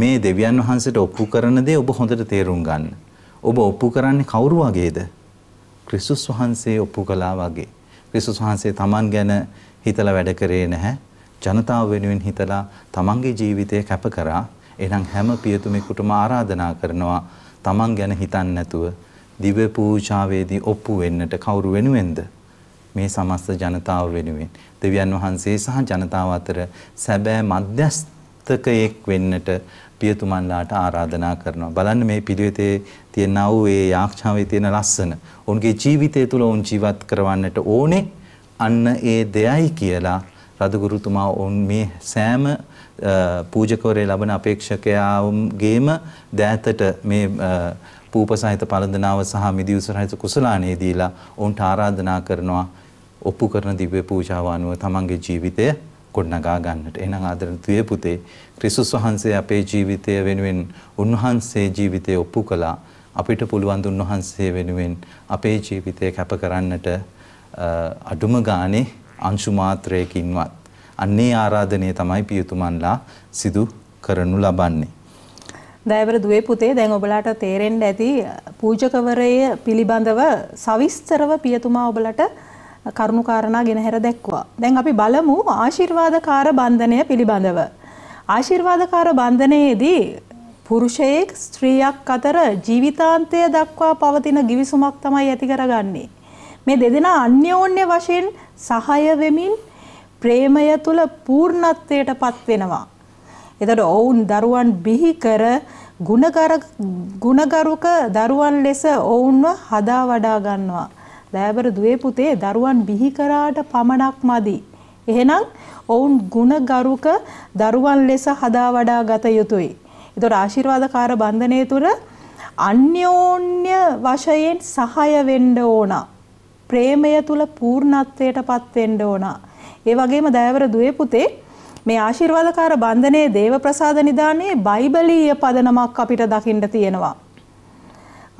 මේ දෙවියන් වහන්සේට ඔප්පු කරන දේ ඔබ හොඳට තේරුම් ගන්න. ඔබ ඔප්පු කරන්නේ කවුරු වගේද? ක්‍රිස්තුස් වහන්සේ ඔප්පු කළා වගේ. ක්‍රිස්තුස් වහන්සේ Taman ගැන හිතලා වැඩ කරේ නැහැ. ජනතාව වෙනුවෙන් හිතලා Tamanගේ ජීවිතය කැප කරා. එහෙනම් හැම පියතුමෙකුටම ආරාධනා කරනවා Taman ගැන හිතන්නේ නැතුව දිව්‍ය පූජාවේදී ඔප්පු වෙන්නට කවුරු වෙනුවෙන්ද? මේ සමස්ත ජනතාව වෙනුවෙන් දෙවියන් වහන්සේ සහ ජනතාව අතර සැබෑ මධ්‍යස්ථකයෙක් වෙන්නට පියතුමන්ලාට ආරාධනා කරනවා. බලන්න මේ පිළිවෙතේ තියෙනා වූ ඒ යාක්ෂාවේ තියෙන ලස්සන. ඔවුන්ගේ ජීවිතය තුළ ඔවුන් ජීවත් කරවන්නට ඕනේ අන්න ඒ දෙයයි කියලා රදගුරුතුමා ඔවුන් මේ සෑම පූජකවරේ ලබන අපේක්ෂකයාගේම දෑතට මේ පූප සහිත පළඳනාව සහ මිදිවුස රහිත කුසලානේදීලා ඔවුන්ට ආරාධනා කරනවා ඔප්පු කරන දිව්‍ය පූජාව අනුව තමන්ගේ ජීවිතය ගොඩනගා ගන්නට. එහෙනම් ආදරණීය පුතේ ක්‍රිස්තුස් වහන්සේ අපේ ජීවිතය වෙනුවෙන් උන්වහන්සේ ජීවිතය ඔප්පු කළා. අපිට පුළුවන් උන්වහන්සේ වෙනුවෙන් අපේ ජීවිතය කැප කරන්නට අඩුම ගානේ අංශු මාත්‍රයකින්වත්. අන්නේ ආරාධනය තමයි පියතුමන්ලා සිදු කරනු ලබන්නේ. දෑවර දුවේ පුතේ දැන් ඔබලාට තේරෙන්න ඇති පූජකවරය පිළිබඳව සවිස්තරව පියතුමා ඔබලට කරුණු කාරණා ගෙනහැර දැක්වුවා. දැන් අපි බලමු ආශිර්වාදකාර බන්ධනය පිළිබඳව. ආශිර්වාදකාර බන්ධනයේදී පුරුෂයෙක් ස්ත්‍රියක් අතර ජීවිතාන්තය දක්වා පවතින ගිවිසුමක් තමයි ඇති කරගන්නේ. මේ දෙදෙනා අන්‍යෝන්‍ය වශයෙන් සහය වෙමින් ප්‍රේමය තුල පූර්ණත්වයට පත් වෙනවා. එතකොට ඔවුන් දරුවන් බිහි කර ගුණගරුක දරුවන් ලෙස ඔවුන්ව හදා වඩා ගන්නවා. දෑවර දුවේ පුතේ දරුවන් බිහි කරාට පමණක් මදි. එහෙනම් ඔවුන් ಗುಣගරුක දරුවන් ලෙස හදා වඩා ගත යුතුයි. ඒතොර ආශිර්වාදකාර බන්ධනය තුර අන්‍යෝන්‍ය වශයෙන් සහය වෙන්න ඕන. ප්‍රේමය තුල පූර්ණත්වයටපත් වෙන්න ඕන. ඒ වගේම දෑවර දුවේ පුතේ මේ ආශිර්වාදකාර බන්ධනයේ දේව ප්‍රසාද නිදානයේ බයිබලීය පදනමක් අපිට දකින්න තියෙනවා.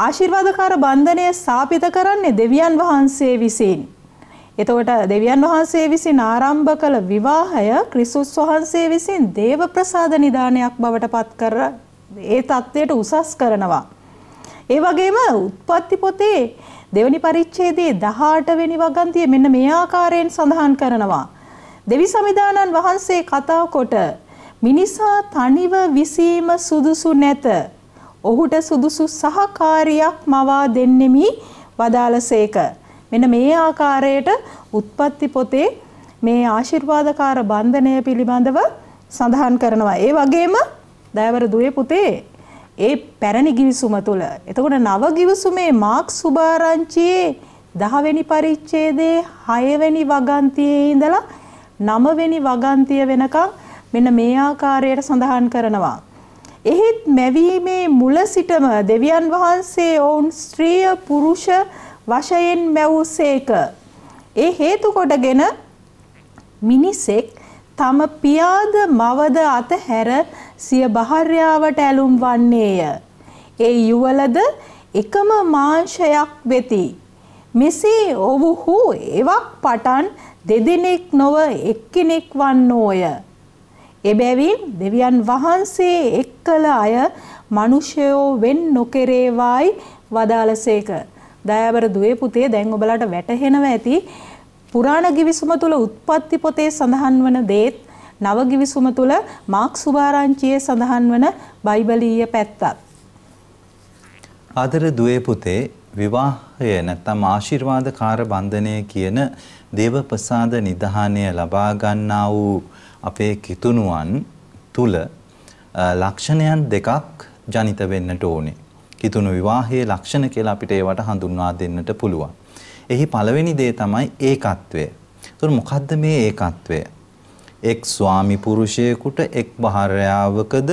ආශිර්වාදකාර බන්ධනය ස්ථාපිත කරන්නේ දෙවියන් වහන්සේ විසින්. එතකොට දෙවියන් වහන්සේ විසින් ආරම්භ කළ විවාහය ක්‍රිස්තුස් වහන්සේ විසින් දේව ප්‍රසාද නිදානයක් බවට පත් කර ඒ தത്വයට උසස් කරනවා. ඒ වගේම උත්පත්ති පොතේ දෙවනි පරිච්ඡේදයේ 18 වෙනි වගන්තිය මෙන්න මේ ආකාරයෙන් සඳහන් කරනවා. දෙවි සමිදානන් වහන්සේ කතා කොට මිනිසා තනිව විසීම සුදුසු නැත. ඔහුට සුදුසු සහකාරියක් මවා දෙන්නෙමි වදාළසේක. මෙන්න මේ ආකාරයට උත්පත්ති පොතේ මේ ආශිර්වාදකාර බන්ධනය පිළිබඳව සඳහන් කරනවා. ඒ වගේම දයවර දුවේ පුතේ ඒ පැරණි ගිවිසුම තුළ එතකොට නව ගිවිසුමේ මාක්ස් සුභාරංචියේ දහවෙනි පරිච්ඡේදයේ හයවෙනි වගන්තියේ ඉඳලා නවවෙනි වගන්තිය වෙනකම් මෙන්න මේ ආකාරයට සඳහන් කරනවා. එහෙත් මැවීමේ මුල සිටම දෙවියන් වහන්සේ ඔවුන් ස්ත්‍රිය පුරුෂ වශයෙන් මැවුසේක. ඒ හේතු කොටගෙන මිනිසෙක් තම පියාද මවද අතහැර සිය බහර්යාවට ඇලුම් වන්නේය. ඒ යුවලද එකම මාංශයක් වෙති. මෙසේ ඔවුහු එවක් පටන් දෙදෙනෙක් නොව එක්කෙනෙක් වන්නෝය. එබැවින් දෙවියන් වහන්සේ එක් කළ අය මිනිසයෝ වෙන් නොකරේවායි වදාළසේක. දයාබර දුවේ පුතේ දැන් ඔබලාට වැටහෙනවා ඇති පුරාණ ගිවිසුම තුල උත්පත්ති පොතේ සඳහන් වන දේත් නව ගිවිසුම තුල මාක් සුභාරංචියේ සඳහන් වන බයිබලීය පැත්තත්. ආදර දුවේ පුතේ විවාහය නැත්නම් ආශිර්වාදකාර බන්ධනය කියන දේව ප්‍රසාද නිධානය ලබා ගන්නා වූ අපේ කිතුණුවන් තුල ලක්ෂණයන් දෙකක් ජනිත වෙන්නට ඕනේ. කිතුණු විවාහයේ ලක්ෂණ කියලා අපිට ඒවට හඳුන්වා දෙන්නට පුළුවන්. එහි පළවෙනි දේ තමයි ඒකත්වය. ඒතර මොකද්ද මේ ඒකත්වය? එක් ස්වාමි පුරුෂයෙකුට එක් භාර්යාවකද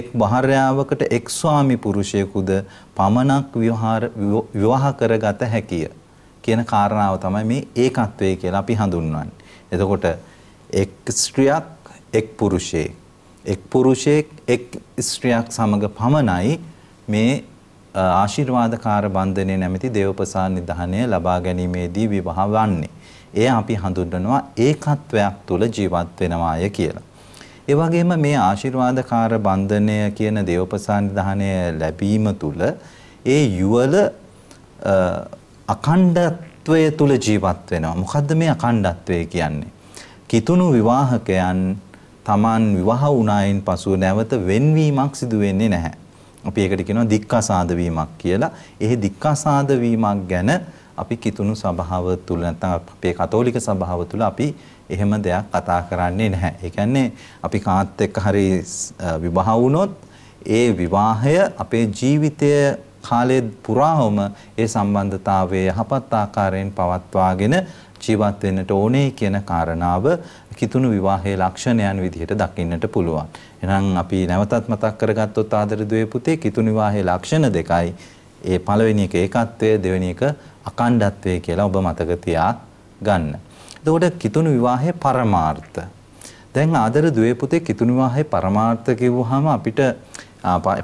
එක් භාර්යාවකට එක් ස්වාමි පුරුෂයෙකුද පමණක් විවාහ කරගත හැකිය කියන කාරණාව තමයි මේ ඒකත්වය කියලා අපි හඳුන්වන්නේ. එතකොට එක් ස්ත්‍රියක් එක් පුරුෂයෙක් එක් පුරුෂයෙක් එක් ස්ත්‍රියක් සමග පමණයි මේ ආශිර්වාදකාර බන්ධනය නැමැති දේවපසාන නිධානය ලබා ගැනීමේදී විවාහ වන්නේ. එය අපි හඳුන්වනවා ඒකත්වයක් තුළ ජීවත් වෙනවාය කියලා. ඒ වගේම මේ ආශිර්වාදකාර බන්ධනය කියන දේවපසාන නිධානය ලැබීම තුළ ඒ යුවල අඛණ්ඩත්වය තුළ ජීවත් වෙනවා. මොකද්ද මේ අඛණ්ඩත්වය කියන්නේ? කිතුණු විවාහකයන් Taman විවාහ වුණායින් පසුව නැවත වෙන්වීමක් සිදු වෙන්නේ නැහැ. අපි ඒකට කියනවා දික්කසාද වීමක් කියලා. එහි දික්කසාද වීමක් ගැන අපි කිතුණු සභාව තුල නැත්නම් අපේ කතෝලික සභාව තුල අපි එහෙම දෙයක් කතා කරන්නේ නැහැ. ඒ කියන්නේ අපි කාත් එක්ක හරි විවාහ වුණොත් ඒ විවාහය අපේ ජීවිතය කාලය පුරාම ඒ සම්බන්ධතාවයේ යහපත් ආකාරයෙන් පවත්වාගෙන ජීවත් වෙන්නට ඕනේ කියන කාරණාව කිතුණු විවාහයේ ලක්ෂණයන් විදිහට දකින්නට පුළුවන්. එහෙනම් අපි නැවතත් මතක් කරගත්තොත් ආදර දුවේ පුතේ කිතුණු විවාහයේ ලක්ෂණ දෙකයි. ඒ පළවෙනි එක ඒකත්වය දෙවෙනි එක අකණ්ඩත්වය කියලා ඔබ මතක තියා ගන්න. එතකොට කිතුණු විවාහයේ පරමාර්ථ දැන් ආදර දුවේ පුතේ කිතුණු විවාහයේ පරමාර්ථ කිව්වහම අපිට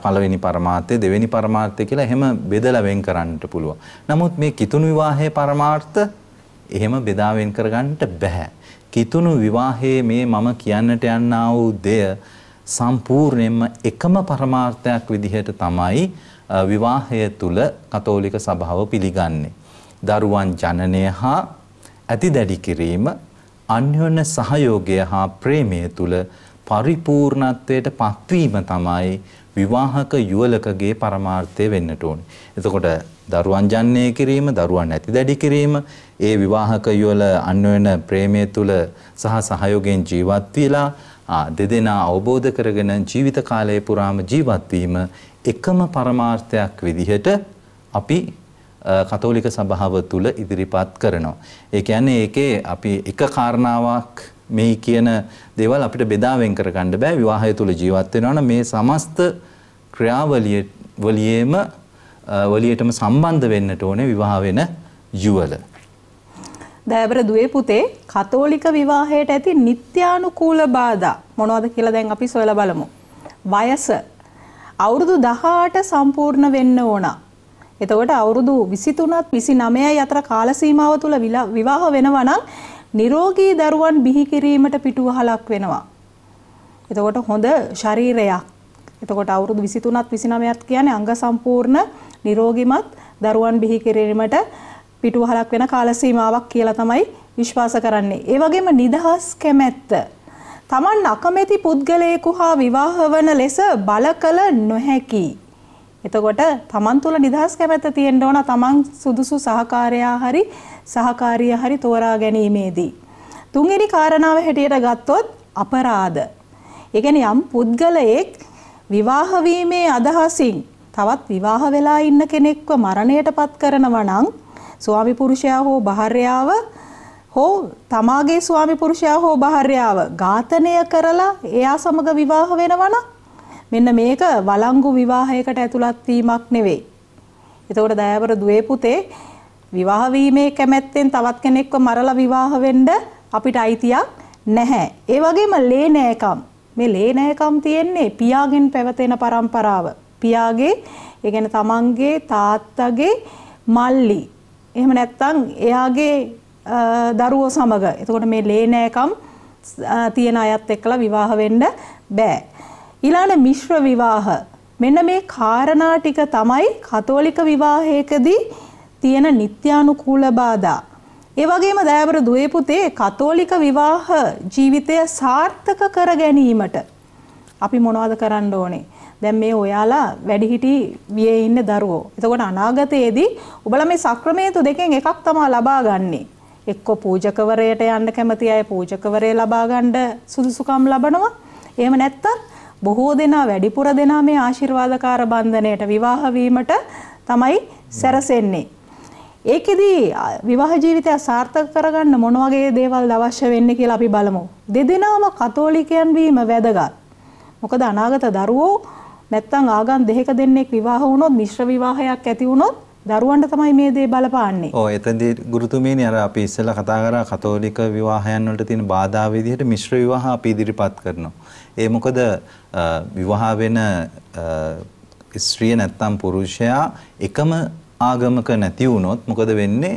පළවෙනි පරමාර්ථය දෙවෙනි පරමාර්ථය කියලා එහෙම බෙදලා වෙන් කරන්නට පුළුවන්. නමුත් මේ කිතුණු විවාහයේ පරමාර්ථ එහෙම බෙදා වෙන් කරගන්න බෑ. කිතුණු විවාහයේ මේ මම කියන්නට යන්නා වූ දෙය සම්පූර්ණයෙන්ම එකම પરමාර්ථයක් විදිහට තමයි විවාහය තුල කතෝලික සභාව පිළිගන්නේ. දරුවන් ජනනය හා ඇති දැඩි කිරීම අන්‍යෝන්‍ය සහයෝගය හා ප්‍රේමය තුල පරිපූර්ණත්වයට පත්වීම තමයි විවාහක යුවලකගේ පරමාර්ථය වෙන්නට ඕනේ. එතකොට දරුවන් ජනනය කිරීම, දරුවන් ඇති දැඩි කිරීම, ඒ විවාහක යුවල අන්වන ප්‍රේමය තුල සහ සහයෝගයෙන් ජීවත් වෙලා දෙදෙනා අවබෝධ කරගෙන ජීවිත කාලය පුරාම ජීවත් වීම එකම පරමාර්ථයක් විදිහට අපි කතෝලික සභාව තුල ඉදිරිපත් කරනවා. ඒ කියන්නේ ඒකේ අපි එක කාරණාවක් මේ කියන දේවල් අපිට බෙදා වෙන් කරගන්න බෑ විවාහය තුල ජීවත් වෙනවනම් මේ සමස්ත ක්‍රියාවලිය වලියෙම වලියටම සම්බන්ධ වෙන්නට ඕනේ විවාහ වෙන යුවල. දෑබරදුවේ පුතේ කතෝලික විවාහයට ඇති නිත්‍යානුකූල බාධා මොනවද කියලා දැන් අපි සොයලා බලමු. වයස අවුරුදු 18 සම්පූර්ණ වෙන්න ඕන. එතකොට අවුරුදු 23ත් 29යි අතර කාල සීමාව තුල විවාහ වෙනවා නම් නිරෝගී දරුවන් බිහි කිරීමට පිටුවහලක් වෙනවා. එතකොට හොඳ ශරීරයක්. එතකොට අවුරුදු 23ත් 29ත් කියන්නේ අංග සම්පූර්ණ නිරෝගිමත් දරුවන් බිහි කිරීමට පිටුවහලක් වෙන කාල සීමාවක් කියලා තමයි විශ්වාස කරන්නේ. ඒ වගේම නිදහස් කැමැත්ත. Taman අකමැති පුද්ගලයෙකු හා විවාහ වන ලෙස බල කළ නොහැකි. එතකොට Taman තුල නිදහස් කැමැත්ත තියෙන්න ඕන Taman සුදුසු සහකාරයා හරි සහකාරියා හරි තෝරා ගැනීමේදී. තුන්වෙනි කාරණාව හැටියට ගත්තොත් අපරාධ. ඒ කියන්නේ යම් පුද්ගලයෙක් විවාහ වීමේ අදහසින් තවත් විවාහ වෙලා ඉන්න කෙනෙක්ව මරණයටපත් කරනවා නම් ස්වාමි පුරුෂයා හෝ භාර්යාව හෝ තමාගේ ස්වාමි පුරුෂයා හෝ භාර්යාව ඝාතනය කරලා එයා සමග විවාහ වෙනවා නම් මෙන්න මේක වළංගු විවාහයකට ඇතුළත් වීමක් නෙවෙයි. එතකොට දයාවර දුවේ පුතේ විවාහ වීමේ කැමැත්තෙන් තවත් කෙනෙක්ව මරලා විවාහ වෙන්න අපිට අයිතියක් නැහැ. ඒ වගේම ලේනෑකම්. මේ ලේනෑකම් තියෙන්නේ පියාගෙන් පැවතෙන પરම්පරාව. පියාගේ, ඒ කියන්නේ තමන්ගේ තාත්තගේ මල්ලි එහෙම නැත්නම් එයාගේ දරුවෝ සමග එතකොට මේ ලේනෑකම් තියෙන අයත් එක්කලා විවාහ වෙන්න බෑ. ඊළඟ මිශ්‍ර විවාහ මෙන්න මේ කාරණා ටික තමයි කතෝලික විවාහයකදී තියෙන නිත්‍යානුකූල බාධා. ඒ වගේම දයාබර දුවේ පුතේ කතෝලික විවාහ ජීවිතය සාර්ථක කර ගැනීමට අපි මොනවද කරන්න ඕනේ? දැන් මේ ඔයාලා වැඩිහිටි වියේ ඉන්න දරුවෝ. එතකොට අනාගතයේදී ඔබලා මේ සක්‍රමේතු දෙකෙන් එකක් තමයි ලබා ගන්නේ. එක්කෝ පූජකවරයට යන්න කැමති අය පූජකවරේ ලබා ගන්න සුදුසුකම් ලබනවා. එහෙම නැත්නම් බොහෝ දෙනා වැඩිපුර දෙනා මේ ආශිර්වාදකාර බන්ධනයට විවාහ වීමට තමයි සැරසෙන්නේ. ඒකෙදී විවාහ ජීවිතය සාර්ථක කරගන්න මොන වගේ දේවල් අවශ්‍ය වෙන්නේ කියලා අපි බලමු. දෙදෙනාම කතෝලිකයන් වීම වැදගත්. මොකද අනාගත දරුවෝ නැත්තම් ආගම් දෙකක දෙන්නෙක් විවාහ වුණොත් මිශ්‍ර විවාහයක් ඇති වුණොත් දරුවන්ට තමයි මේ දේ බලපාන්නේ. ඔව් එතෙන්දී ගුරුතුමීනි අර අපි ඉස්සෙල්ලා කතා කරා කතෝලික විවාහයන් වලට තියෙන බාධා විදිහට මිශ්‍ර විවාහ අපි ඉදිරිපත් කරනවා. ඒ මොකද විවාහ වෙන ස්ත්‍රිය නැත්තම් පුරුෂයා එකම ආගමක නැති වුණොත් මොකද වෙන්නේ?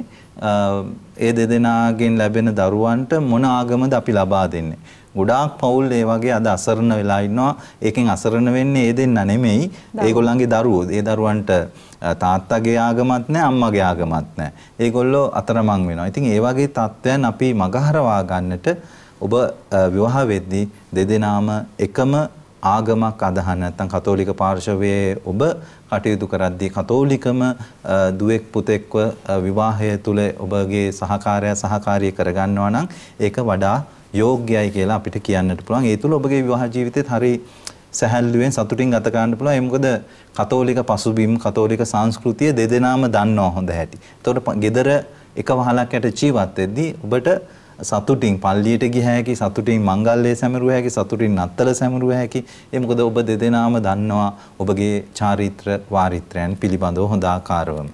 ඒ දෙදෙනාගෙන් ලැබෙන දරුවන්ට මොන ආගමද අපි ලබා දෙන්නේ? ගොඩාක් පවුල් ඒ වගේ අද අසරණ වෙලා ඉන්නවා. ඒකෙන් අසරණ වෙන්නේ ඒ දෙන්න නෙමෙයි. ඒගොල්ලන්ගේ දරුවෝ. ඒ දරුවන්ට තාත්තගේ ආගමත් නැහැ, අම්මගේ ආගමත් නැහැ. ඒගොල්ලෝ අතරමං වෙනවා. ඉතින් ඒ වගේ තත්ත්වයන් අපි මගහරවා ගන්නට ඔබ විවාහ වෙද්දී දෙදෙනාම එකම ආගමක් අදහන නැත්නම් කතෝලික පාර්ශවයේ ඔබ කටයුතු කරද්දී කතෝලිකම දුවෙක් පුතෙක්ව විවාහය තුල ඔබගේ සහකාරය සහකාරී කරගන්නවා නම් ඒක වඩා යෝග්‍යයි කියලා අපිට කියන්නට පුළුවන්. ඒ තුළ ඔබගේ විවාහ ජීවිතෙත් හරි සැහැල්ලුවෙන් සතුටින් ගත ගන්න පුළුවන්. ඒ මොකද කතෝලික පසුබිම් කතෝලික සංස්කෘතිය දෙදෙනාම දන්නවා හොඳ හැටි. එතකොට gedara එක වහලක් යට ජීවත් වෙද්දී ඔබට සතුටින් පල්ලියට ගිය හැකි සතුටින් මංගල්‍යයේ සැමරුව හැකි සතුටින් නත්තල සැමරුව හැකි. ඒ මොකද ඔබ දෙදෙනාම දන්නවා ඔබගේ චාරිත්‍ර වාරිත්‍රයන් පිළිබඳව හොඳ ආකාරවම.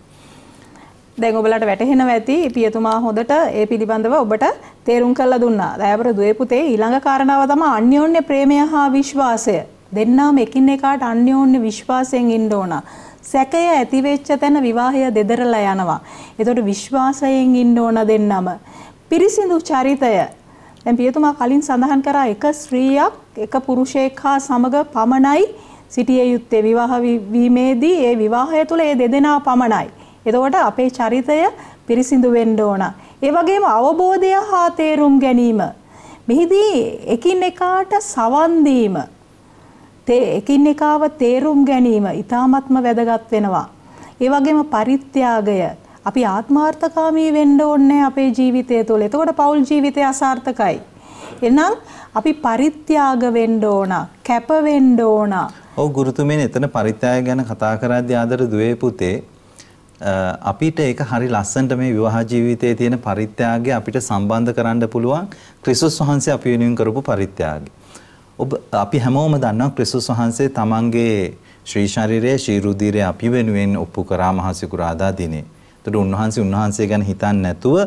දැන් ඔබලට වැටහෙනවා ඇති පියතුමා හොඳට ඒ පිළිබඳව ඔබට තේරුම් කරලා දුන්නා. දයාවර දුවේ පුතේ ඊළඟ කාරණාව තමයි අන්‍යෝන්‍ය ප්‍රේමය හා විශ්වාසය. දෙන්නාම එකින් එකාට අන්‍යෝන්‍ය විශ්වාසයෙන් ඉන්න ඕන. සැකය ඇති වෙච්ච තැන විවාහය දෙදරලා යනවා. ඒතකොට විශ්වාසයෙන් ඉන්න ඕන දෙන්නම. පිරිසිදු චරිතය දැන් පියතුමා කලින් සඳහන් කරා එක ස්ත්‍රියක් එක පුරුෂයෙක් හා සමග පමණයි සිටිය යුත්තේ විවාහ වීමේදී ඒ විවාහය තුළ ඒ දෙදෙනා පමණයි. එතකොට අපේ චරිතය පිරිසිදු වෙන්න ඕන. ඒ වගේම අවබෝධය හා තේරුම් ගැනීම. මෙහිදී එකින් එකාට සවන් දීම එකින් එකාව තේරුම් ගැනීම ඊ타ත්ම වැදගත් වෙනවා. ඒ වගේම පරිත්‍යාගය අපි ආත්මාර්ථකාමී වෙන්න ඕනේ අපේ ජීවිතය තුළ. එතකොට පෞල් ජීවිතය අසාර්ථකයි. එහෙනම් අපි පරිත්‍යාග වෙන්න ඕන, කැප වෙන්න ඕන. ඔව් ගුරුතුමනි එතන පරිත්‍යාගය ගැන කතා කරද්දී ආදර දුවේ පුතේ අපිට ඒක හරි ලස්සනට මේ විවාහ ජීවිතයේ තියෙන පරිත්‍යාගය අපිට සම්බන්ධ කරන්න පුළුවන් ක්‍රිස්තුස් වහන්සේ අපි වෙනුවෙන් කරපු පරිත්‍යාගය. ඔබ අපි හැමෝම දන්නවා ක්‍රිස්තුස් වහන්සේ තමන්ගේ ශ්‍රී ශරීරයේ ශ්‍රී රුධිරය අපි වෙනුවෙන් ඔප්පු කරා මහසිකුරාදා දිනේ. එතකොට උන්වහන්සේ උන්වහන්සේ ගැන හිතන්නේ නැතුව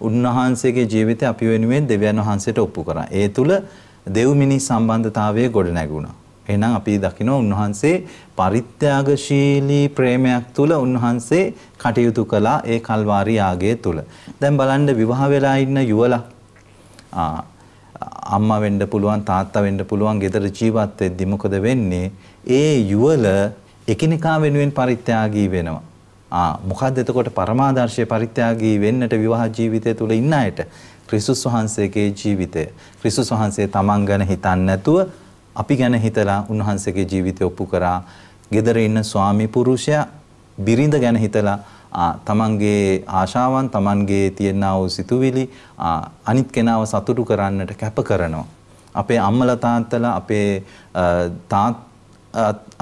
උන්වහන්සේගේ ජීවිතය අපි වෙනුවෙන් දෙවියන් වහන්සේට ඔප්පු කරා. ඒ තුල දෙව් මිනිස් සම්බන්ධතාවයේ ගොඩ නැගුණා. එහෙනම් අපි දකිනවා උන්වහන්සේ පරිත්‍යාගශීලී ප්‍රේමයක් තුල උන්වහන්සේ කටයුතු කළා ඒ කල්වාරි යාගයේ තුල. දැන් බලන්න විවාහ වෙලා ඉන්න යුවලා අම්මා වෙන්න පුළුවන් තාත්තා වෙන්න පුළුවන් ගෙදර ජීවත් වෙද්දි මොකද වෙන්නේ? ඒ යුවල එකිනෙකා වෙනුවෙන් පරිත්‍යාගී වෙනවා. ආ මොකද්ද එතකොට පරමාදර්ශයේ පරිත්‍යාගී වෙන්නට විවාහ ජීවිතය තුල ඉන්න අයට ක්‍රිස්තුස් වහන්සේගේ ජීවිතය ක්‍රිස්තුස් වහන්සේ තමන් ගැන හිතන්නේ නැතුව අපි ගැන හිතලා උන්වහන්සේගේ ජීවිතය ඔප්පු කරා ගෙදර ඉන්න ස්වාමි පුරුෂයා බිරිඳ ගැන හිතලා තමන්ගේ ආශාවන් තමන්ගේ තියෙනා වූ සිතුවිලි අනිත් කෙනාව සතුටු කරන්නට කැප කරනවා. අපේ අම්මලා තාත්තලා අපේ තාත්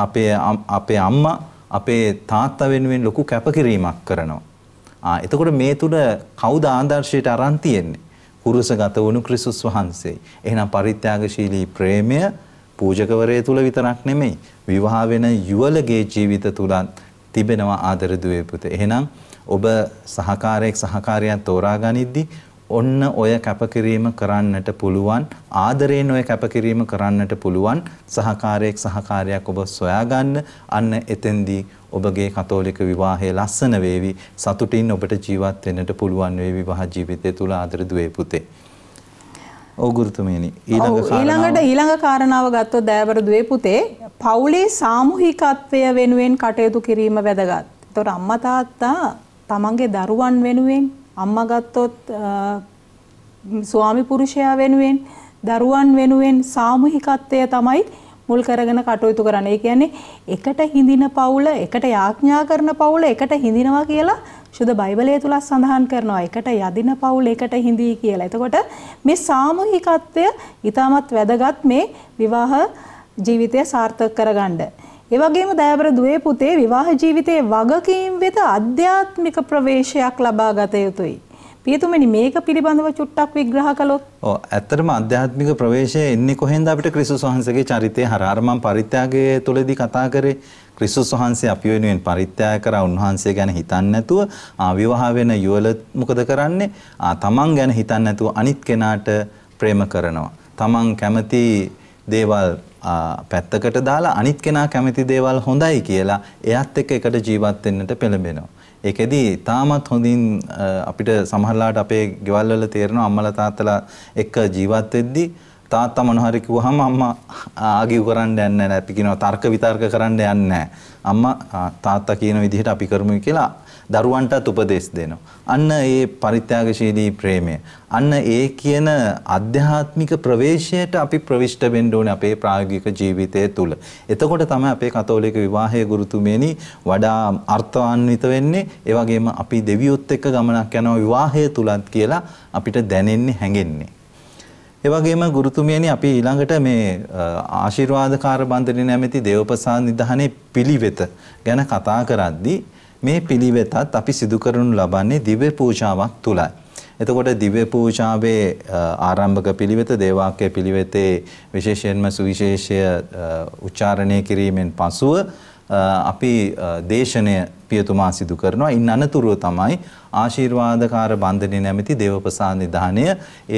අපේ අපේ අම්මා අපේ තාත්තා වෙනුවෙන් ලොකු කැපකිරීමක් කරනවා. එතකොට මේ තුල කවුද ආදර්ශයට අරන් තියෙන්නේ? කුරුසගත වුණු ක්‍රිස්තුස් වහන්සේ. එහෙනම් පරිත්‍යාගශීලී ප්‍රේමය පූජකවරය තුල විතරක් නෙමෙයි විවාහ වෙන යුවළගේ ජීවිත තුලත් තිබෙනවා ආදර දුවේ පුත. එහෙනම් ඔබ සහකාරයෙක් සහකාරියක් තෝරා ගනිද්දී ඔන්න ඔය කැපකිරීම කරන්නට පුළුවන් ආදරයෙන් ඔය කැපකිරීම කරන්නට පුළුවන් සහකාරයෙක් සහකාරයක් ඔබ සොයා ගන්න අන්න එතෙන්දී ඔබගේ කතෝලික විවාහය ලස්සන වේවි සතුටින් ඔබට ජීවත් වෙන්නට පුළුවන් වේවි විවාහ ජීවිතය තුල ආදර දුවේ පුතේ ඔව් ගුරුතුමියනි ඊළඟ ඊළඟට ඊළඟ කාරණාව ගත්තොත් දෑවර දුවේ පුතේ පවුලේ සාමූහිකත්වය වෙනුවෙන් කටයුතු කිරීම වැදගත්. ඒතොර අම්මා තාත්තා තමන්ගේ දරුවන් වෙනුවෙන් අම්මා ගත්තොත් ස්වාමි පුරුෂයා වෙනුවෙන් දරුවන් වෙනුවෙන් සාමූහිකත්වය තමයි මුල් කරගෙන කටයුතු කරන්න. ඒ කියන්නේ එකට හිඳින පවුල, එකට යාඥා කරන පවුල, එකට හිඳිනවා කියලා සුද බයිබලය තුල සඳහන් කරනවා එකට යදින පවුල් එකට හිඳී කියලා. එතකොට මේ සාමූහිකත්වය ඊටමත් වැදගත් මේ විවාහ ජීවිතය සාර්ථක කරගන්න. ඒ වගේම දයාබර දුවේ පුතේ විවාහ ජීවිතයේ වගකීම් වෙත අධ්‍යාත්මික ප්‍රවේශයක් ලබා ගත යුතුයි. පියතුමනි මේක පිළිබඳව චුට්ටක් විග්‍රහ කළොත් ඔව් ඇත්තටම ආධ්‍යාත්මික ප්‍රවේශය එන්නේ කොහෙන්ද අපිට ක්‍රිස්තුස් වහන්සේගේ චරිතය හරහා මම පරිත්‍යාගයේ තුලදී කතා කරේ ක්‍රිස්තුස් වහන්සේ අපි වෙනුවෙන් පරිත්‍යාග කරා උන්වහන්සේ ගැන හිතන්නේ නැතුව විවාහ වෙන යුවල මොකද කරන්නේ? තමන් ගැන හිතන්නේ නැතුව අනිත් කෙනාට ප්‍රේම කරනවා. තමන් කැමති දේවල් පැත්තකට දාලා අනිත් කෙනා කැමති දේවල් හොඳයි කියලා එයත් එක්ක එකට ජීවත් වෙන්නට පෙළඹෙනවා. ඒකෙදි තාමත් හොඳින් අපිට සමහරලාට අපේ ගෙවල් වල තේරෙනවා අම්මලා තාත්තලා එක්ක ජීවත් වෙද්දී තාත්තා මොනහරි කිව්වහම අම්මා ආගිව් කරන්න යන්නේ නැහැ. අපි කියනවා තර්ක විතර්ක කරන්න යන්නේ නැහැ. අම්මා තාත්තා කියන විදිහට අපි කරමු කියලා දරුවන්ටත් උපදෙස් දෙනවා. අන්න ඒ පරිත්‍යාගශීලී ප්‍රේමය. අන්න ඒ කියන අධ්‍යාත්මික ප්‍රවේශයට අපි ප්‍රවිෂ්ට වෙන්න ඕනේ අපේ ප්‍රායෝගික ජීවිතය තුළ. එතකොට තමයි අපේ කතෝලික විවාහයේ ගුරුතුමියනි වඩා අර්ථවන්විත වෙන්නේ. ඒ වගේම අපි දෙවියොත් එක්ක ගමනක් යනවා විවාහය තුලත් කියලා අපිට දැනෙන්නේ හැඟෙන්නේ. එවගේම ගුරුතුමියනි අපි ඊළඟට මේ ආශිර්වාදකාර බන්ධනේ නැමැති දේවපසාන නිධානයේ පිළිවෙත ගැන කතා කරද්දී මේ පිළිවෙතත් අපි සිදු කරනු ලබන්නේ දිව්‍ය පූජාවක් තුලයි. එතකොට දිව්‍ය පූජාවේ ආරම්භක පිළිවෙත දේවාක්‍ය පිළිවෙතේ විශේෂයෙන්ම සුවිශේෂය උච්චාරණය කිරීමෙන් පසුව අපි දේශනය පියතුමා සිදු කරනවා. ඉන් අනතුරුව තමයි ආශිර්වාදකාර බන්ධනේ නැමැති දේවප්‍රසාද නිධානය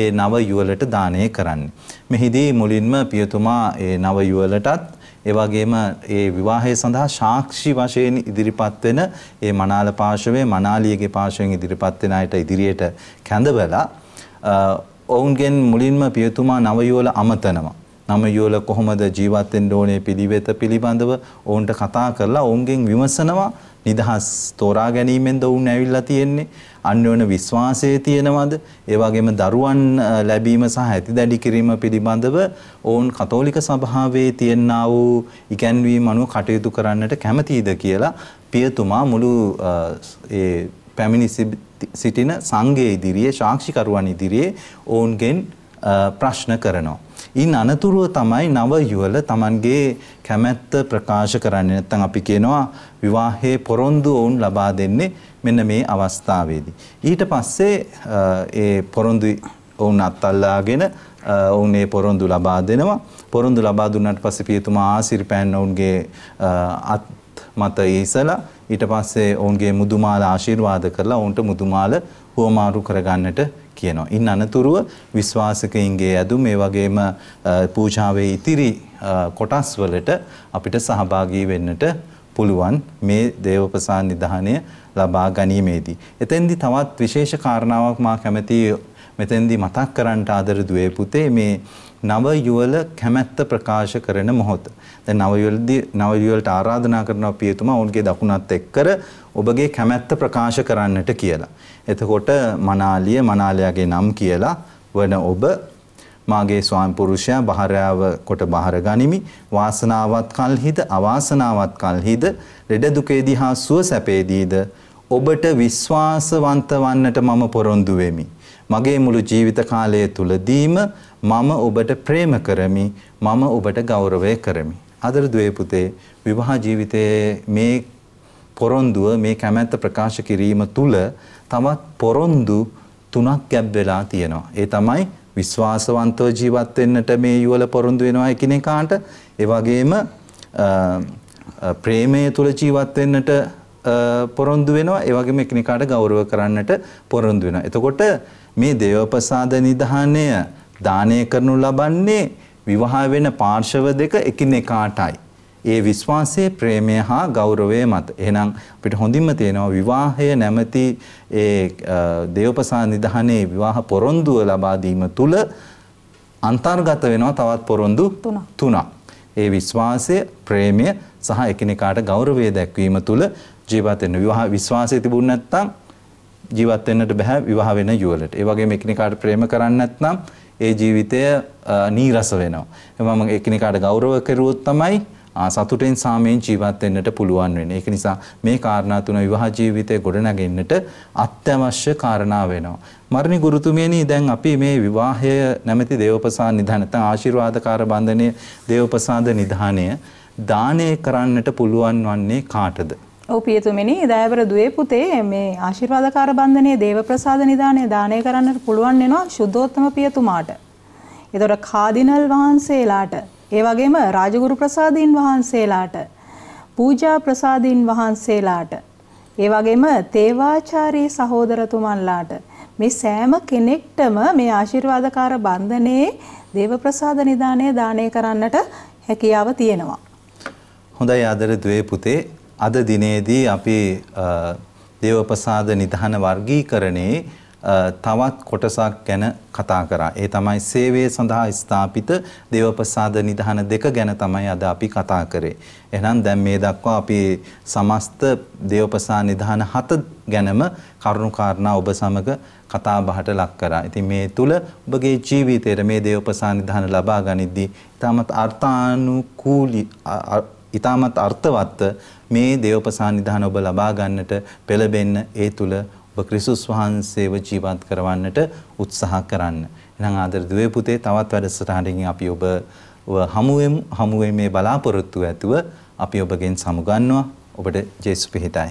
ඒ නව යුවලට දානය කරන්නේ. මෙහිදී මුලින්ම පියතුමා ඒ නව යුවලටත් එවගේම ඒ විවාහය සඳහා සාක්ෂි වශයෙන් ඉදිරිපත් වෙන ඒ මනාල පාර්ශවයේ මනාලියගේ පාර්ශවයෙන් ඉදිරිපත් වෙන අයට ඉදිරියට කැඳවලා ඔවුන්ගෙන් මුලින්ම පියතුමා නවයෝල අමතනවා. නවයෝල කොහොමද ජීවත් වෙන්න ඕනේ පිළිවෙත පිළිබඳව ඔවුන්ට කතා කරලා ඔවුන්ගෙන් විමසනවා නිදහස් තෝරා ගැනීමෙන්ද වුන් ඇවිල්ලා තියෙන්නේ අන්‍යෝන විශ්වාසය තියෙනවද ඒ වගේම දරුවන් ලැබීම සහ ඇතිදැඩි කිරීම පිළිබඳව ඔවුන් කතෝලික සභාවේ තියෙනා වූ ඉගැන්වීම් අනුව කටයුතු කරන්නට කැමතිද කියලා පියතුමා මුළු ඒ පැමිණි සිටින සංඝයේ ඉදිරියේ සාක්ෂිකරුවන් ඉදිරියේ ඔවුන්ගෙන් ප්‍රශ්න කරනවා ඉන් අනතුරුව තමයි නව යුවල Tamanගේ කැමැත්ත ප්‍රකාශ කරන්නේ නැත්නම් අපි කියනවා විවාහයේ පොරොන්දු වුන් ලබා දෙන්නේ මෙන්න මේ අවස්ථාවේදී. ඊට පස්සේ ඒ පොරොන්දු ඔවුන් අත්අල්ලාගෙන ඔවුන් ඒ පොරොන්දු ලබා දෙනවා. පොරොන්දු ලබා දුන්නාට පස්සේ පියතුමා ආශිර්වාදයෙන් ඔවුන්ගේ අත් මත ඉසලා ඊට පස්සේ ඔවුන්ගේ මුදුමාල ආශිර්වාද කරලා ඔවුන්ට මුදුමාල හුවමාරු කරගන්නට කියනවා. ඉන් අනතුරුව විශ්වාසකයින්ගේ ඇදුම් ඒ වගේම පූජාවේ ඉතිරි කොටස් වලට අපිට සහභාගී වෙන්නට පුළුවන් මේ දේවපසාන නිධානය ලබා ගැනීමේදී. එතෙන්දි තවත් විශේෂ කාරණාවක් මා කැමති මෙතෙන්දි මතක් කරන්නට ආදර දුවේ පුතේ මේ නව යුවල කැමැත්ත ප්‍රකාශ කරන මොහොත. දැන් නව යුවලදී නව යුවලට ආරාධනා කරනවා පියතුමා ඔවුන්ගේ දකුණත් එක්කර ඔබගේ කැමැත්ත ප්‍රකාශ කරන්නට කියලා. එතකොට මනාලිය මනාලයාගේ නම් කියලා වන ඔබ මාගේ ස්වාමි පුරුෂයා බහරයාව කොට බහර ගනිමි වාසනාවත් කල්හිද අවාසනාවත් කල්හිද ලෙඩ දුකේදී හා සුව සැපේදීද ඔබට විශ්වාසවන්ත වන්නට මම පොරොන්දු වෙමි මගේ මුළු ජීවිත කාලය තුලදීම මම ඔබට ප්‍රේම කරමි මම ඔබට ගෞරවය කරමි ආදර දුවේ පුතේ විවාහ ජීවිතයේ මේ පොරොන්දුව මේ කැමැත්ත ප්‍රකාශ කිරීම තුල තවත් පොරොන්දු තුනක් ගැබ් වෙලා තියෙනවා. ඒ තමයි විශ්වාසවන්තව ජීවත් වෙන්නට මේ යුවල පොරොන්දු වෙනවා එකිනෙකාට. ඒ වගේම ප්‍රේමය තුල ජීවත් වෙන්නට පොරොන්දු වෙනවා. ඒ වගේම එකිනෙකාට ගෞරව කරන්නට පොරොන්දු වෙනවා. එතකොට මේ දේවපසාද නිධානය දානය කරනු ලබන්නේ විවාහ වෙන පාර්ශව දෙක එකිනෙකාටයි. ඒ විශ්වාසයේ ප්‍රේමය හා ගෞරවය මත. එහෙනම් අපිට හොඳින්ම තියෙනවා විවාහය නැමැති ඒ දේවපසා නිධානයේ විවාහ පොරොන්දුව ලබා දීම තුල අන්තර්ගත වෙනවා තවත් පොරොන්දු තුනක්. ඒ විශ්වාසය, ප්‍රේමය සහ එකිනෙකාට ගෞරවය දැක්වීම තුල ජීවත් වෙන විවාහ විශ්වාසය තිබුණ නැත්නම් ජීවත් වෙන්නට බෑ විවාහ වෙන යුවලට. ඒ වගේම එකිනෙකාට ප්‍රේම කරන්නේ නැත්නම් ඒ ජීවිතය නීරස වෙනවා. එමම එකිනෙකාට ගෞරව කෙරුවොත් තමයි සතුටෙන් සාමයෙන් ජීවත් වෙන්නට පුළුවන් වෙන. ඒක නිසා මේ කාරණා තුන විවාහ ජීවිතය ගොඩනගෙන්නට අත්‍යවශ්‍ය කාරණා වෙනවා. මරණි ගුරුතුමියනි දැන් අපි මේ විවාහය නැමැති දේවපසාන නිධාන නැත්නම් ආශිර්වාදකාර බන්ධනය දේවපසාද නිධානය දානය කරන්නට පුළුවන් වන්නේ කාටද? ඔව් පියතුමනි දයවර දුවේ පුතේ මේ ආශිර්වාදකාර බන්ධනයේ දේවප්‍රසාද නිධානය දානය කරන්නට පුළුවන් වෙනවා සුද්ධෝත්තම පියතුමාට. ඒතොර කාදිනල් වහන්සේලාට ඒ වගේම රාජගුරු ප්‍රසාදීන් වහන්සේලාට පූජා ප්‍රසාදීන් වහන්සේලාට ඒ වගේම තේවාචාරී සහෝදරතුමන්ලාට මේ සෑම කෙනෙක්ටම මේ ආශිර්වාදකාර බන්ධනයේ දේව ප්‍රසාද නිදානය දානය කරන්නට හැකියාව තියෙනවා. හොඳයි ආදර දුවේ පුතේ අද දිනේදී අපි දේවපසාද නිධාන වර්ගීකරණේ තවත් කොටසක් ගැන කතා කරා. ඒ තමයි සේවය සඳහා ස්ථාපිත දේවප්‍රසාද නිධාන දෙක ගැන තමයි අද අපි කතා කරේ. එහෙනම් දැන් මේ දක්වා අපි සමස්ත දේවප්‍රසාද නිධාන හත ගැනම කරුණු කාරණා ඔබ සමග කතා බහට ලක් කරා. ඉතින් මේ තුල ඔබගේ ජීවිතයේ මේ දේවප්‍රසාද නිධාන ලබා ගනිද්දී ඊටමත් අර්ථානුකූලී ඊටමත් අර්ථවත් මේ දේවප්‍රසාද නිධාන ඔබ ලබා ගන්නට පෙළඹෙන්න ඒ තුල ඔබ ක්‍රිස්තුස් වහන්සේව ජීවත් කරවන්නට උත්සාහ කරන්න. එහෙනම් ආදර දුවේ පුතේ තවත් වැඩසටහනකින් අපි ඔබ හමුවෙමු. හමුවේ මේ බලාපොරොත්තු ඇතුව අපි ඔබගෙන් සමුගන්නවා. ඔබට ජේසු පිහිටයි.